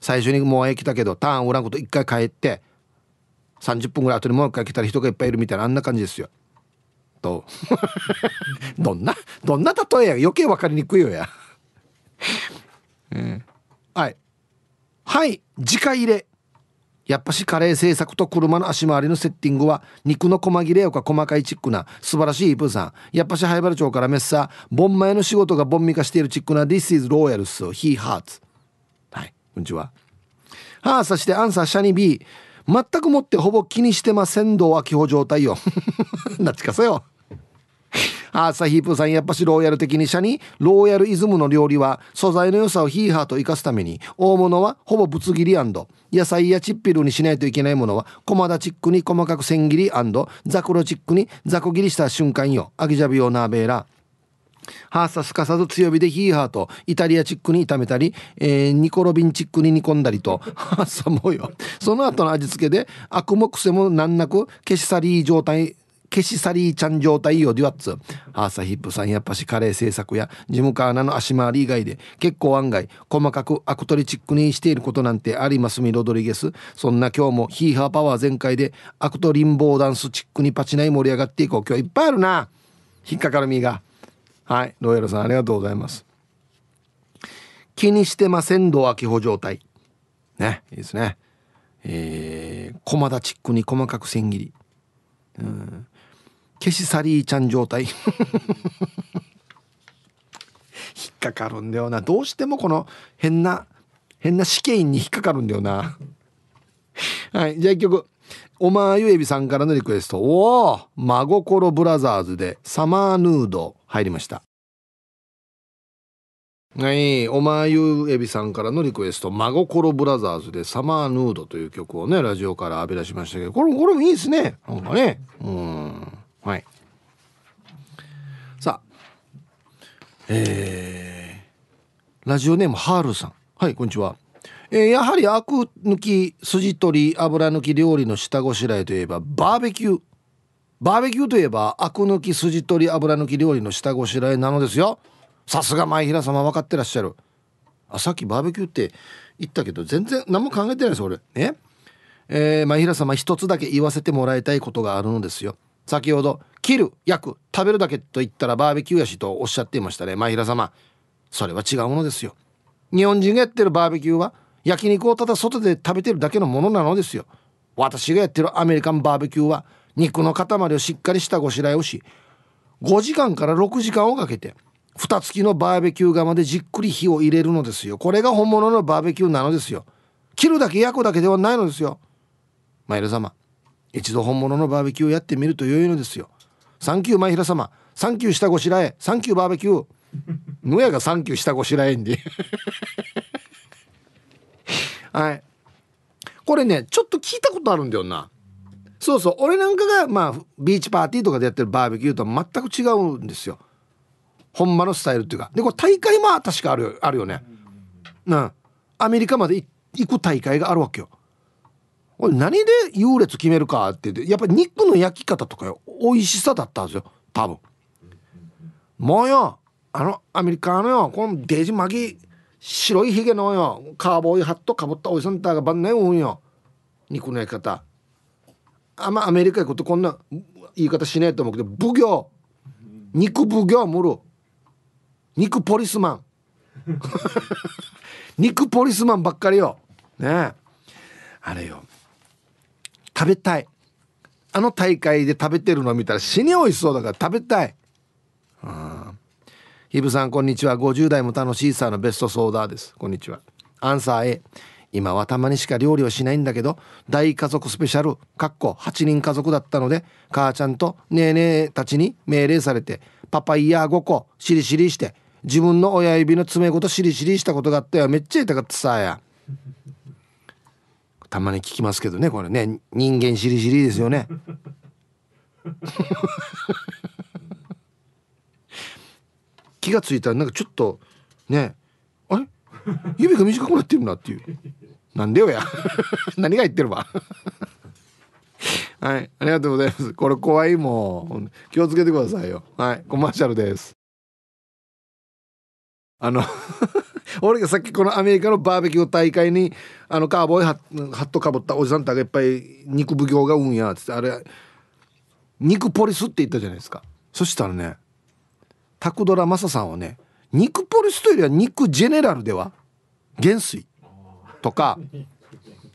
最初にもう来たけどターンおらんこと一回帰って30分ぐらい後にもう一回来たら人がいっぱいいるみたいなあんな感じですよ。と どんなどんな例えや余計分かりにくいよや。はいはい次回入れやっぱしカレー製作と車の足回りのセッティングは肉の細切れよか細かいチックな素晴らしいイプーさんやっぱし灰原町からメッサボン前の仕事がボンミ化しているチックな This is Royals He Hearts はいこんにちははあそしてアンサーシャニ B 全くもってほぼ気にしてませんどうは気穂状態よなち かさよアーサヒープさんやっぱしローヤル的に社にローヤルイズムの料理は素材の良さをヒーハーと生かすために大物はほぼぶつ切り野菜やチッピルにしないといけないものはコマダチックに細かく千切りザクロチックにザク切りした瞬間よアギジャビオナーベーラハーサすかさず強火でヒーハーとイタリアチックに炒めたり、えー、ニコロビンチックに煮込んだりとハーサもよその後の味付けで悪も癖も難なく消し去り状態消し去りちゃん状態よデュアッツハーサヒップさんやっぱしカレー製作やジムカーナの足回り以外で結構案外細かくアクトリチックにしていることなんてありますミロドリゲスそんな今日もヒーハーパワー全開でアクトリンボーダンスチックにパチナイ盛り上がっていこう今日いっぱいあるな引っかかるみが。はいロイヤルさんありがとうございます気にしてません度秋保状態ねいいですねえー、駒田チックに細かく千切りうん消し去りちゃん状態 引っかかるんだよなどうしてもこの変な変な死刑に引っかかるんだよなはいじゃあ一曲おまゆえびさんからのリクエスト。おお真心ブラザーズでサマーヌード入りました。はい、おまゆえびさんからのリクエスト「真心ブラザーズ」で「サマーヌード」という曲をねラジオから浴び出しましたけどこれこれもいいですねなんかねうんはいさあえー、ラジオネームハールさんはいこんにちはえー、やはりアク抜き筋取り油抜き料理の下ごしらえといえばバーベキューバーベキューといえばアク抜き筋取り油抜き料理の下ごしらえなのですよさすが前平様分かってらっしゃるあさっきバーベキューって言ったけど全然何も考えてないです俺ねえー、前平様一つだけ言わせてもらいたいことがあるのですよ先ほど切る焼く食べるだけと言ったらバーベキューやしとおっしゃっていましたね前平様それは違うものですよ日本人がやってるバーベキューは焼肉をただ外で食べてるだけのものなのですよ私がやってるアメリカンバーベキューは肉の塊をしっかり下ごしらえをし5時間から6時間をかけて蓋付きのバーベキュー窯でじっくり火を入れるのですよこれが本物のバーベキューなのですよ切るだけ焼くだけではないのですよマイル様一度本物のバーベキューをやってみると良いのですよサンキューマイヒラ様サンキュー下ごしらえサンキューバーベキュー ぬやがサンキュー下ごしらえんではいこれねちょっと聞いたことあるんだよなそうそう俺なんかがまあビーチパーティーとかでやってるバーベキューとは全く違うんですよほんまのスタイルっていうかでこれ大会も確かあるあるよねうんアメリカまで行く大会があるわけよこれ何で優劣決めるかってやっぱり肉の焼き方とかよ美味しさだったんですよ多分もうよあのアメリカのよこのデージ巻き白いひげのよカーボーイハットかぶったおじさんたが晩年うんよ肉の焼き方あんまアメリカ行くとこんな言い方しねえと思うけど奉行肉奉行もる肉ポリスマン 肉ポリスマンばっかりよねあれよ食べたいあの大会で食べてるの見たら死においしそうだから食べたいうんイブさんこんにちは50代も楽しいさのベストソーダーですこんにちはアンサー A 今はたまにしか料理をしないんだけど大家族スペシャルかっこ8人家族だったので母ちゃんとねえねえたちに命令されてパパイヤー5個しりしりして自分の親指の爪ごとしりしりしたことがあったよめっちゃ痛かったさやたまに聞きますけどねこれね人間しりしりですよね気が付いたらなんかちょっとねあれ指が短くなってるなっていうなんでよや 何が言ってるわはいありがとうございますこれ怖いもん気をつけてくださいよはいコマーシャルですあの 俺がさっきこのアメリカのバーベキュー大会にあのカーボーイハットかぶったおじさんとかいっぱい肉奉行がうんやつってあれ肉ポリスって言ったじゃないですかそしたらねタクドラマサさんはね肉ポリスというよりは肉ジェネラルでは元帥」とか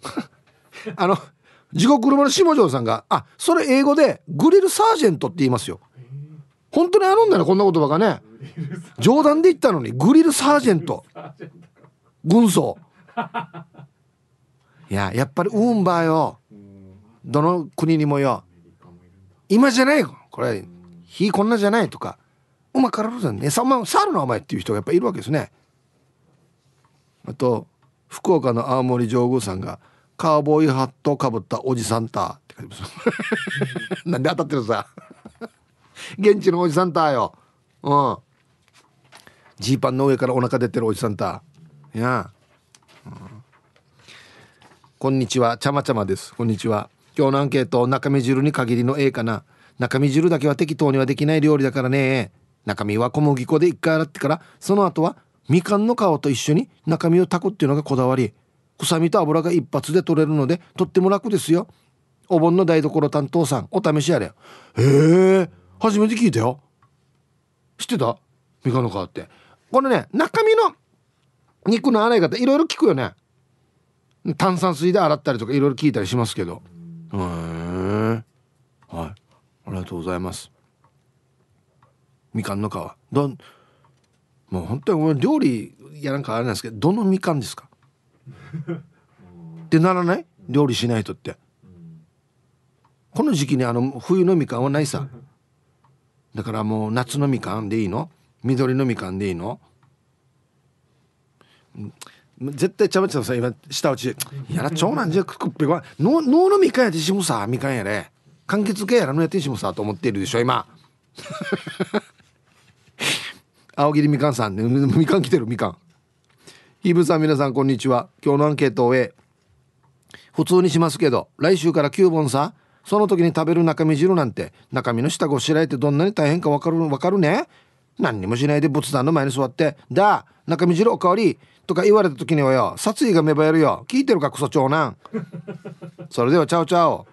あの地獄車の下條さんがあそれ英語でグリルサージェントって言いますよ本当にあるんだよこんな言葉がね冗談で言ったのにグリルサージェント軍曹いややっぱりウンバーよどの国にもよ今じゃないこれ日こんなじゃないとかお前からるさんねさま猿の甘いっていう人がやっぱいるわけですねあと福岡の青森上宮さんがカーボーイハットかぶったおじさんたって書いてす なんで当たってるさ現地のおじさんたようんジーパンの上からお腹出てるおじさんたいや、うん、こんにちはちゃまちゃまですこんにちは今日のアンケート中身汁に限りの A かな中身汁だけは適当にはできない料理だからね中身は小麦粉で一回洗ってからその後はみかんの皮と一緒に中身を炊くっていうのがこだわり臭みと油が一発で取れるのでとっても楽ですよお盆の台所担当さんお試しあれへえ初めて聞いたよ知ってたみかんの皮ってこのね中身の肉の洗い方いろいろ聞くよね炭酸水で洗ったりとかいろいろ聞いたりしますけどへえはいありがとうございますみかんの皮どんもう本当に料理やなんかあれなんですけどどのみかんですかってならない料理しないとって、この時期にあの冬のみかんはないさだからもう夏のみかんでいいの緑のみかんでいいの絶対ちゃまちゃさ今下打ちいやな長男じゃくっぺは脳のみかんやてしもさみかんやれ完結系やらのやってしもさと思っているでしょ今青桐みかんさんね みかん来てるみかんイブさん皆さんこんにちは今日のアンケートを終え普通にしますけど来週から9本さその時に食べる中身汁なんて中身の下ごしらえてどんなに大変か分かる分かるね何にもしないで仏壇の前に座って「だ中身汁おかわり!」とか言われた時にはよ殺意が芽生えるよ聞いてるかクソ長男それではチャオチャオ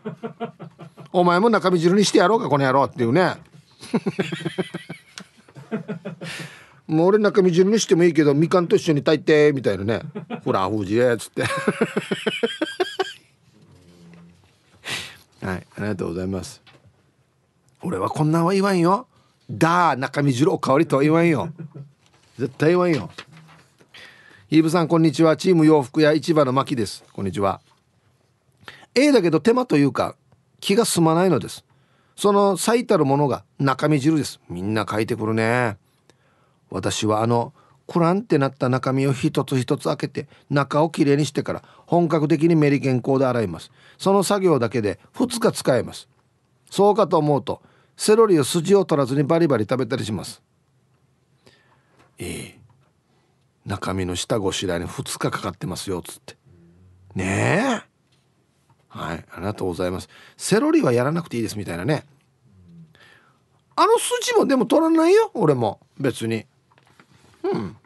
お前も中身汁にしてやろうかこの野郎っていうね もう俺中身汁にしてもいいけどみかんと一緒に炊いてみたいなね「ほら藤江」っつって はいありがとうございます俺はこんなんは言わんよだ中身汁おかわりとは言わんよ絶対言わんよイーブさんこんにちはチーム洋服屋市場の牧ですこんにちはええだけど手間というか気が済まないのですその最たるものが中身汁ですみんな書いてくるね私はあのクランってなった中身を一つ一つ開けて中をきれいにしてから本格的にメリケン香で洗いますその作業だけで2日使えますそうかと思うとセロリを筋を取らずにバリバリ食べたりしますええ中身の下ごしらえに2日かかってますよっつってねえはいありがとうございますセロリはやらなくていいですみたいなねあの筋もでも取らないよ俺も別にうん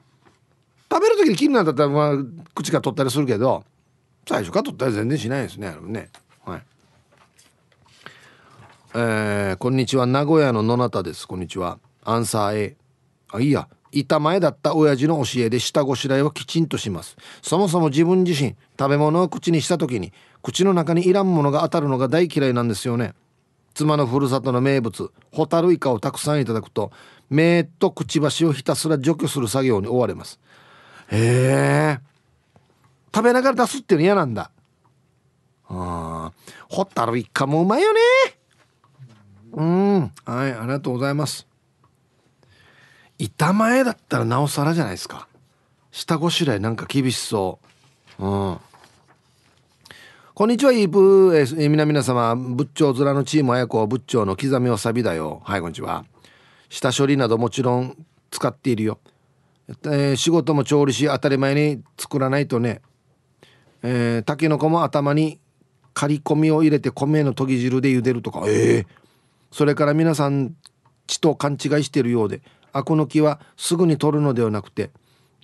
食べる時に切るなんだったら、まあ、口から取ったりするけど最初から取ったり全然しないですねあねはいえー、こんにちは名古屋の野中ですこんにちはアンサー A あいいや板前だった親父の教えで下ごしらえはきちんとしますそもそも自分自身食べ物を口にした時に口の中にいらんものが当たるのが大嫌いなんですよね妻のふるさとの名物ホタルイカをたくさんいただくと目とくちばしをひたすら除去する作業に追われますへえ食べながら出すっていうの嫌なんだあホタルイカもうまいよねうんはいありがとうございます板前だったらなおさらじゃないですか下ごしらえなんか厳しそううんこんにちは、イープえー、皆々様、仏頂面のチーム綾子、仏頂の刻みをさびだよ。はい、こんにちは。下処理などもちろん使っているよ。えー、仕事も調理し、当たり前に作らないとね。えー、タケノコも頭に刈り込みを入れて米のとぎ汁で茹でるとか、えー、それから皆さん、血と勘違いしてるようで、あくの木はすぐに取るのではなくて、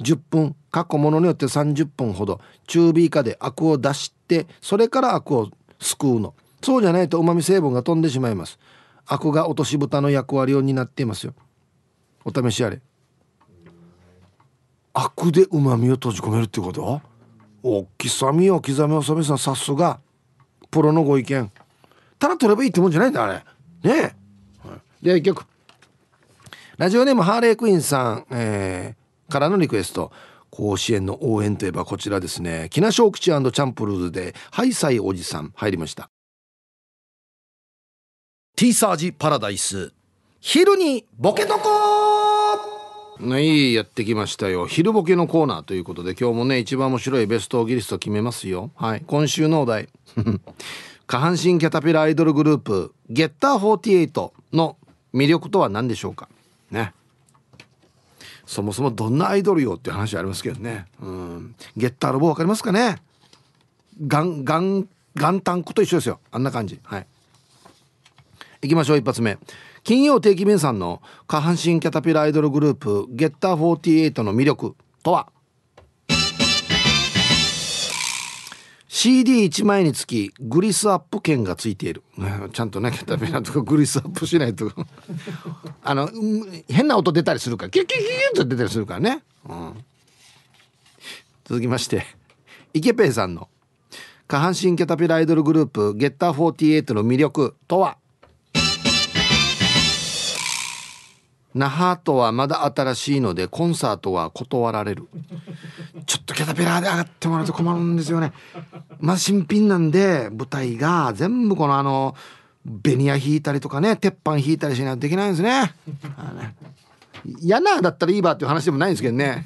10分過去ものによって30分ほど中火以下でアクを出してそれからアクをすくうのそうじゃないとうまみ成分が飛んでしまいますアクが落とし蓋の役割を担っていますよお試しあれアクでうまみを閉じ込めるってことお刻みを刻みおさみさんさすがプロのご意見ただ取ればいいってもんじゃないんだあれねえ、はい、では一曲ラジオネームハーレークイーンさん、えからのリクエスト甲子園の応援といえばこちらですね木梨奥地チャンプルーズでハイサイおじさん入りましたティーサージパラダイス昼にボケとこはいやってきましたよ昼ボケのコーナーということで今日もね一番面白いベストギリスト決めますよはい今週のお題 下半身キャタピラアイドルグループゲッター48の魅力とは何でしょうかねそもそもどんなアイドルよって話ありますけどねうんゲッターロボわかりますかねガンガンガンタンクと一緒ですよあんな感じはいいきましょう一発目金曜定期便さんの下半身キャタピラアイドルグループゲッター48の魅力とは CD1 枚につきグリスアップ券がついている ちゃんとねきゃダメなとかグリスアップしないと あの、うん、変な音出たりするからキュキュキュキュって出たりするからね、うん、続きまして池ペイさんの下半身キャタピラアイドルグループゲッター48の魅力とは那覇とはまだ新しいのでコンサートは断られるちょっとキャタピラーで上がってもらうと困るんですよねまあ新品なんで舞台が全部このあのベニヤ引いたりとかね鉄板引いたりしないとできないんですね嫌なだったらいいわっていう話でもないんですけどね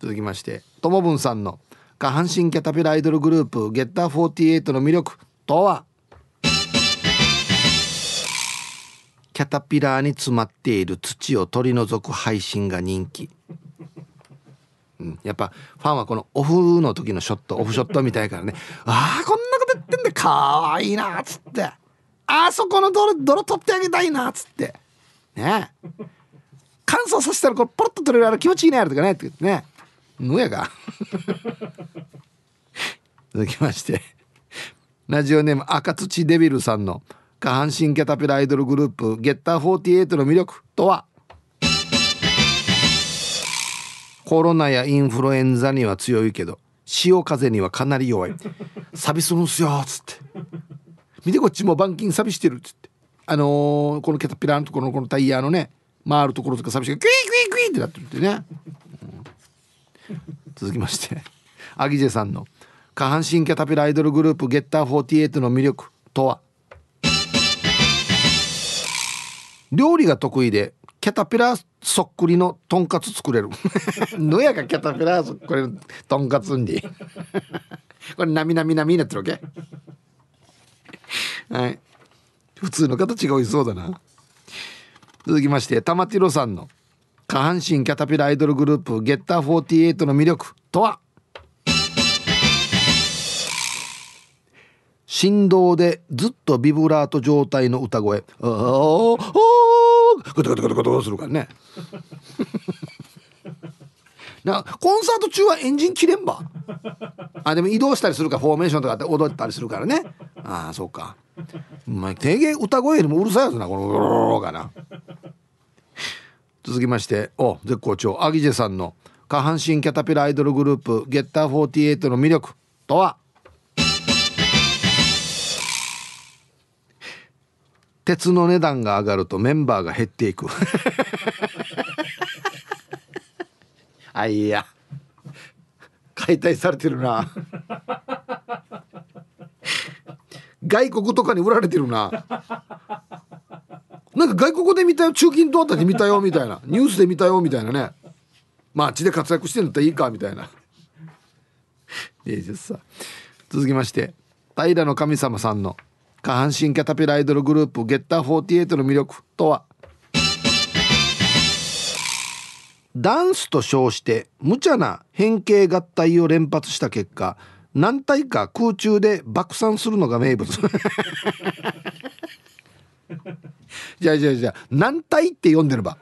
続きましてともぶんさんの下半身キャタピラアイドルグループゲッター48の魅力とはキャタピラーに詰まっている土を取り除く配信が人気、やっぱファンはこのオフの時のショットオフショットみたいからねああこんなこと言ってんだかわいいなっつってあそこの泥泥取ってあげたいなっつってね乾燥させたらこポロッと取れるから気持ちいいねとかねって言ってね無やか 続きましてラジオネーム赤土デビルさんの「下半身キャタピラアイドルグループゲッター48の魅力とはコロナやインフルエンザには強いけど潮風にはかなり弱い寂するんすよっつって見てこっちも板金寂してるっつってあのー、このキャタピラのところのこのタイヤのね回るところとか寂しいクイクイクイってなってるってね、うん、続きましてアギジェさんの下半身キャタピラアイドルグループゲッター48の魅力とは料理が得意でキャタピラーそっくりのとんかつ作れるの やがキャタピラーそっくりの とんかつに これなみなみなみになってるわけはい普通の形が美味しそうだな続きまして玉ティロさんの下半身キャタピラアイドルグループゲッター48の魅力とは振動でずっとビブラート状態の歌声「おおおおタガタガタガタするからね なコンサート中はエンジン切れんばあでも移動したりするかフォーメーションとかって踊ったりするからねああそうかお前定芸歌声よりもうるさいやつなこの「おお」かな続きましてお絶好調アギジェさんの下半身キャタピラアイドルグループゲッター48の魅力とは鉄の値段が上がるとメンバーが減っていくあいや解体されてるな外国とかに売られてるななんか外国で見たよ中金東あたりで見たよみたいなニュースで見たよみたいなねまああで活躍してんだったらいいかみたいな。いいですさ続きまして平の神様さんの「下半身キャタピライドルグループゲッター48の魅力とはダンスと称して無茶な変形合体を連発した結果何体か空中で爆散するのが名物 じゃあじゃあじゃあ何体って読んでれば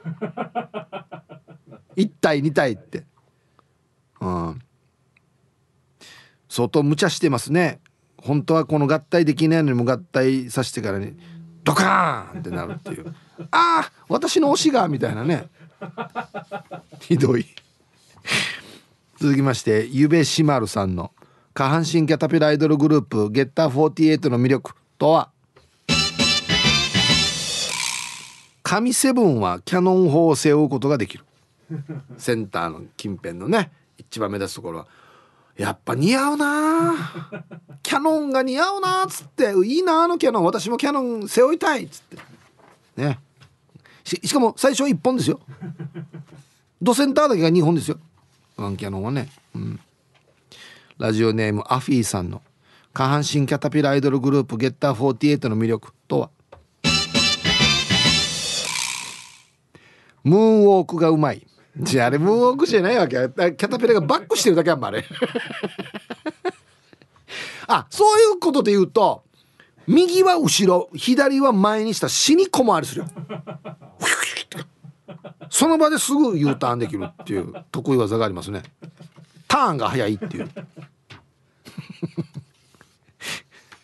1体2体ってうん相当無茶してますね本当はこの合体できないのにも合体させてからにドカーンってなるっていうああ私の推しがみたいなねひどい続きましてゆべしまるさんの下半身キャタピラアイドルグループゲッター48の魅力とは神セブンはキャノン砲を背負うことができるセンターの近辺のね一番目立つところはやっぱ似合うな キャノンが似合うなっつっていいなあのキャノン私もキャノン背負いたいっつってねししかも最初1本ですよ ドセンターだけが2本ですよワンキャノンはね、うん、ラジオネームアフィーさんの下半身キャタピラアイドルグループゲッター48の魅力とは ムーンウォークがうまいじゃああれムーンウォークじゃないわけキャタピラがバックしてるだけあんまあれ あそういうことで言うと右は後ろ左は前にした死に小回りするよその場ですぐ U ターンできるっていう得意技がありますねターンが早いっていう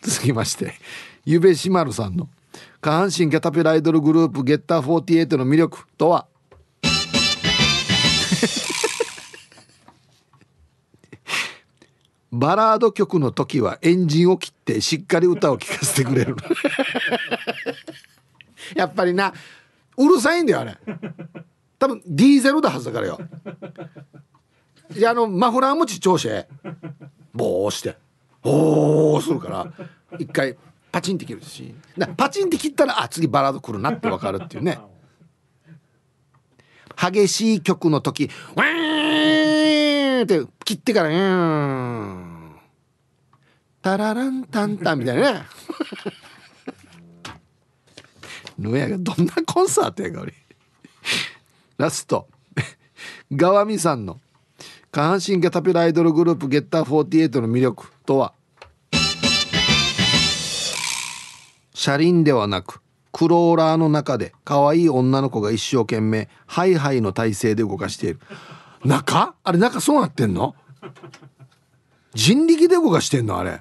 続きましてゆべしまるさんの下半身キャタピラアイドルグループゲッター48の魅力とは バラード曲の時はエンジンを切ってしっかり歌を聴かせてくれる やっぱりなうるさいんだよあれ多分ディーゼルだはずだからよいやあのマフラー持ち調子ボーしておおするから一回パチンって切るしパチンって切ったらあ次バラード来るなって分かるっていうね激しい曲の時「ウェーン!」って切ってから「うん」「タラランタンタン」みたいなね。エ やがどんなコンサートやか俺。ラスト。ガワミさんの下半身がタピラアイドルグループゲッター48の魅力とは車輪ではなくクローラーの中で可愛い女の子が一生懸命ハイハイの体勢で動かしている中あれ中そうなってんの人力で動かしてんのあれ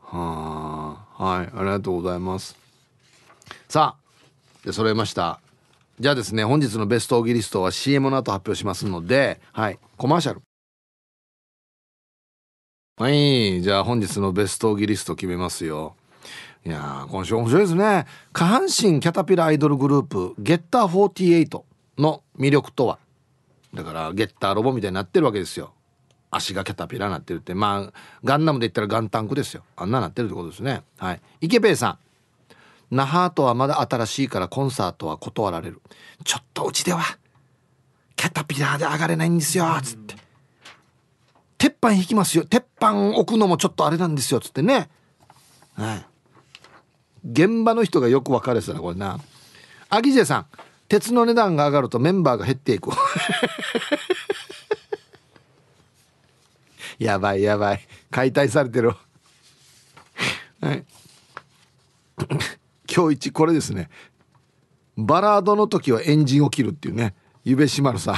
ははいありがとうございますさあで揃えましたじゃあですね本日のベストオギリストは CM の後発表しますのではいコマーシャルはいじゃあ本日のベストオギリスト決めますよいや今週面白いですね下半身キャタピラアイドルグループゲッター48の魅力とはだからゲッターロボみたいになってるわけですよ足がキャタピラになってるってまあガンダムで言ったらガンタンクですよあんななってるってことですねはい池平さん那覇とはまだ新しいからコンサートは断られるちょっとうちではキャタピラーで上がれないんですよつって鉄板引きますよ鉄板置くのもちょっとあれなんですよつってねはい現場の人がよく分かれてたなこれなアギジェさん鉄の値段が上がるとメンバーが減っていく やばいやばい解体されてるはい 今日一これですねバラードの時はエンジンを切るっていうねゆべしまるさん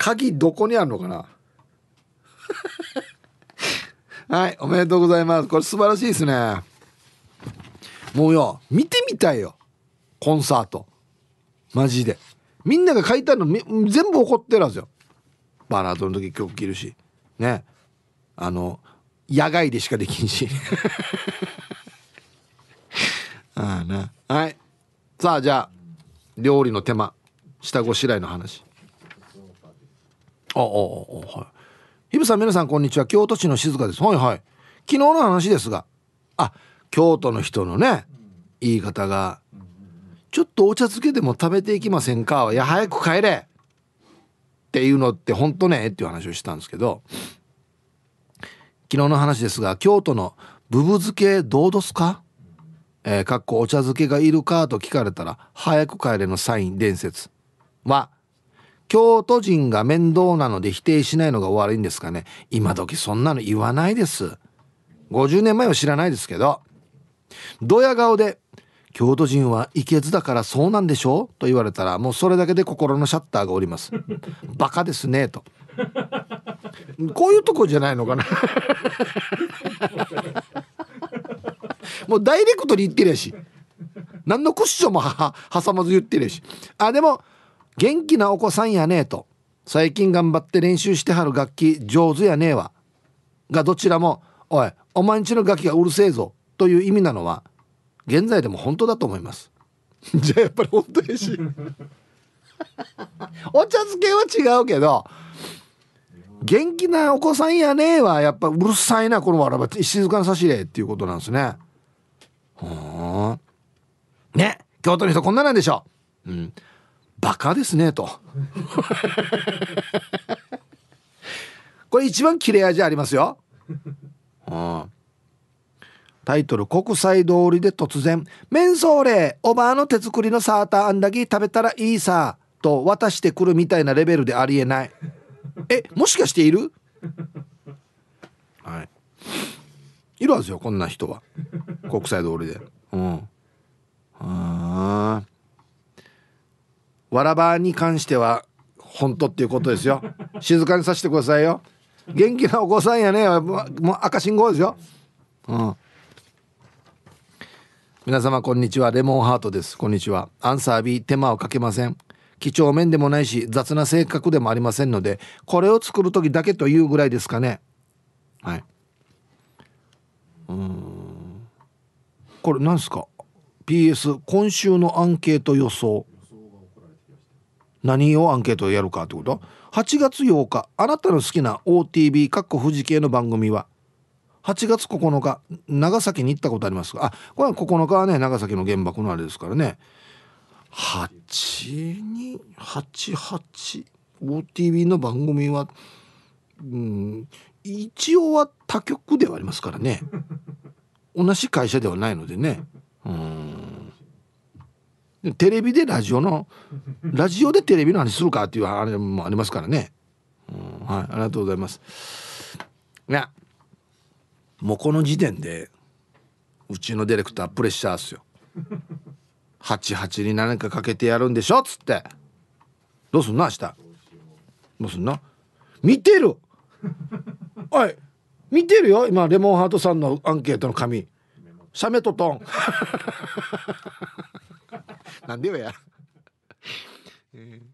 鍵どこにあるのかな はいおめでとうございますこれ素晴らしいですねもうよ見てみたいよコンサートマジでみんなが書いたの全部怒ってるはずよバラードの時曲切るしねあの野外でしかできんし ああなはいさあじゃあ料理の手間下ごしらえの話あああはいひぶさん皆さんこんにちは京都市の静香ですはいはい昨日の話ですがあ京都の人のね言い方が「ちょっとお茶漬けでも食べていきませんか?」いや早く帰れ!」っていうのって本当ねっていう話をしたんですけど昨日の話ですが京都の「ブブ漬けどうですか?」えー、かっこお茶漬けがいるかと聞かれたら「早く帰れ」のサイン伝説は「京都人が面倒なので否定しないのが悪いんですかね今時そんなの言わないです50年前は知らないですけどドヤ顔で「京都人はいけずだからそうなんでしょ?」う?」と言われたらもうそれだけで心のシャッターが下ります「バカですね」とこういうとこじゃないのかなもうダイレクトに言ってるやし何のクッションも挟まず言ってるやしあでも元気なお子さんやねえと、最近頑張って練習してはる楽器上手やねえわ。がどちらも、おい、お前んちの楽器がうるせえぞという意味なのは、現在でも本当だと思います。じゃあやっぱり本当やし。お茶漬けは違うけど、元気なお子さんやねえはやっぱうるさいな、このわらば、静かな差し入れっていうことなんですね。ね、京都の人こんななんでしょう。うん。バカですねと これ一番切れ味ありますよ、うん、タイトル「国際通りで突然面相レおばあの手作りのサーターアンダギー食べたらいいさ」と渡してくるみたいなレベルでありえないえもしかしているはいいるはずよこんな人は国際通りでうんわらばに関しては本当っていうことですよ静かにさせてくださいよ元気なお子さんやねもう赤信号ですようん皆様こんにちはレモンハートですこんにちはアンサー B 手間をかけません几帳面でもないし雑な性格でもありませんのでこれを作る時だけというぐらいですかねはいうんこれなんすか PS 今週のアンケート予想何をアンケートやるかってこと8月8日あなたの好きな OTB かっこ富士系の番組は8月9日長崎に行ったことありますがあこれは9日はね長崎の原爆のあれですからね8288 OTB の番組はうん一応は他局ではありますからね同じ会社ではないのでねうんテレビでラジオのラジオでテレビの話するかっていうあれもありますからね、うん、はいありがとうございますいやもうこの時点でうちのディレクタープレッシャーっすよ八八に何かかけてやるんでしょっつってどうすんの明日どうすんの見てるおい見てるよ今レモンハートさんのアンケートの紙写メとトンなんでよや。えー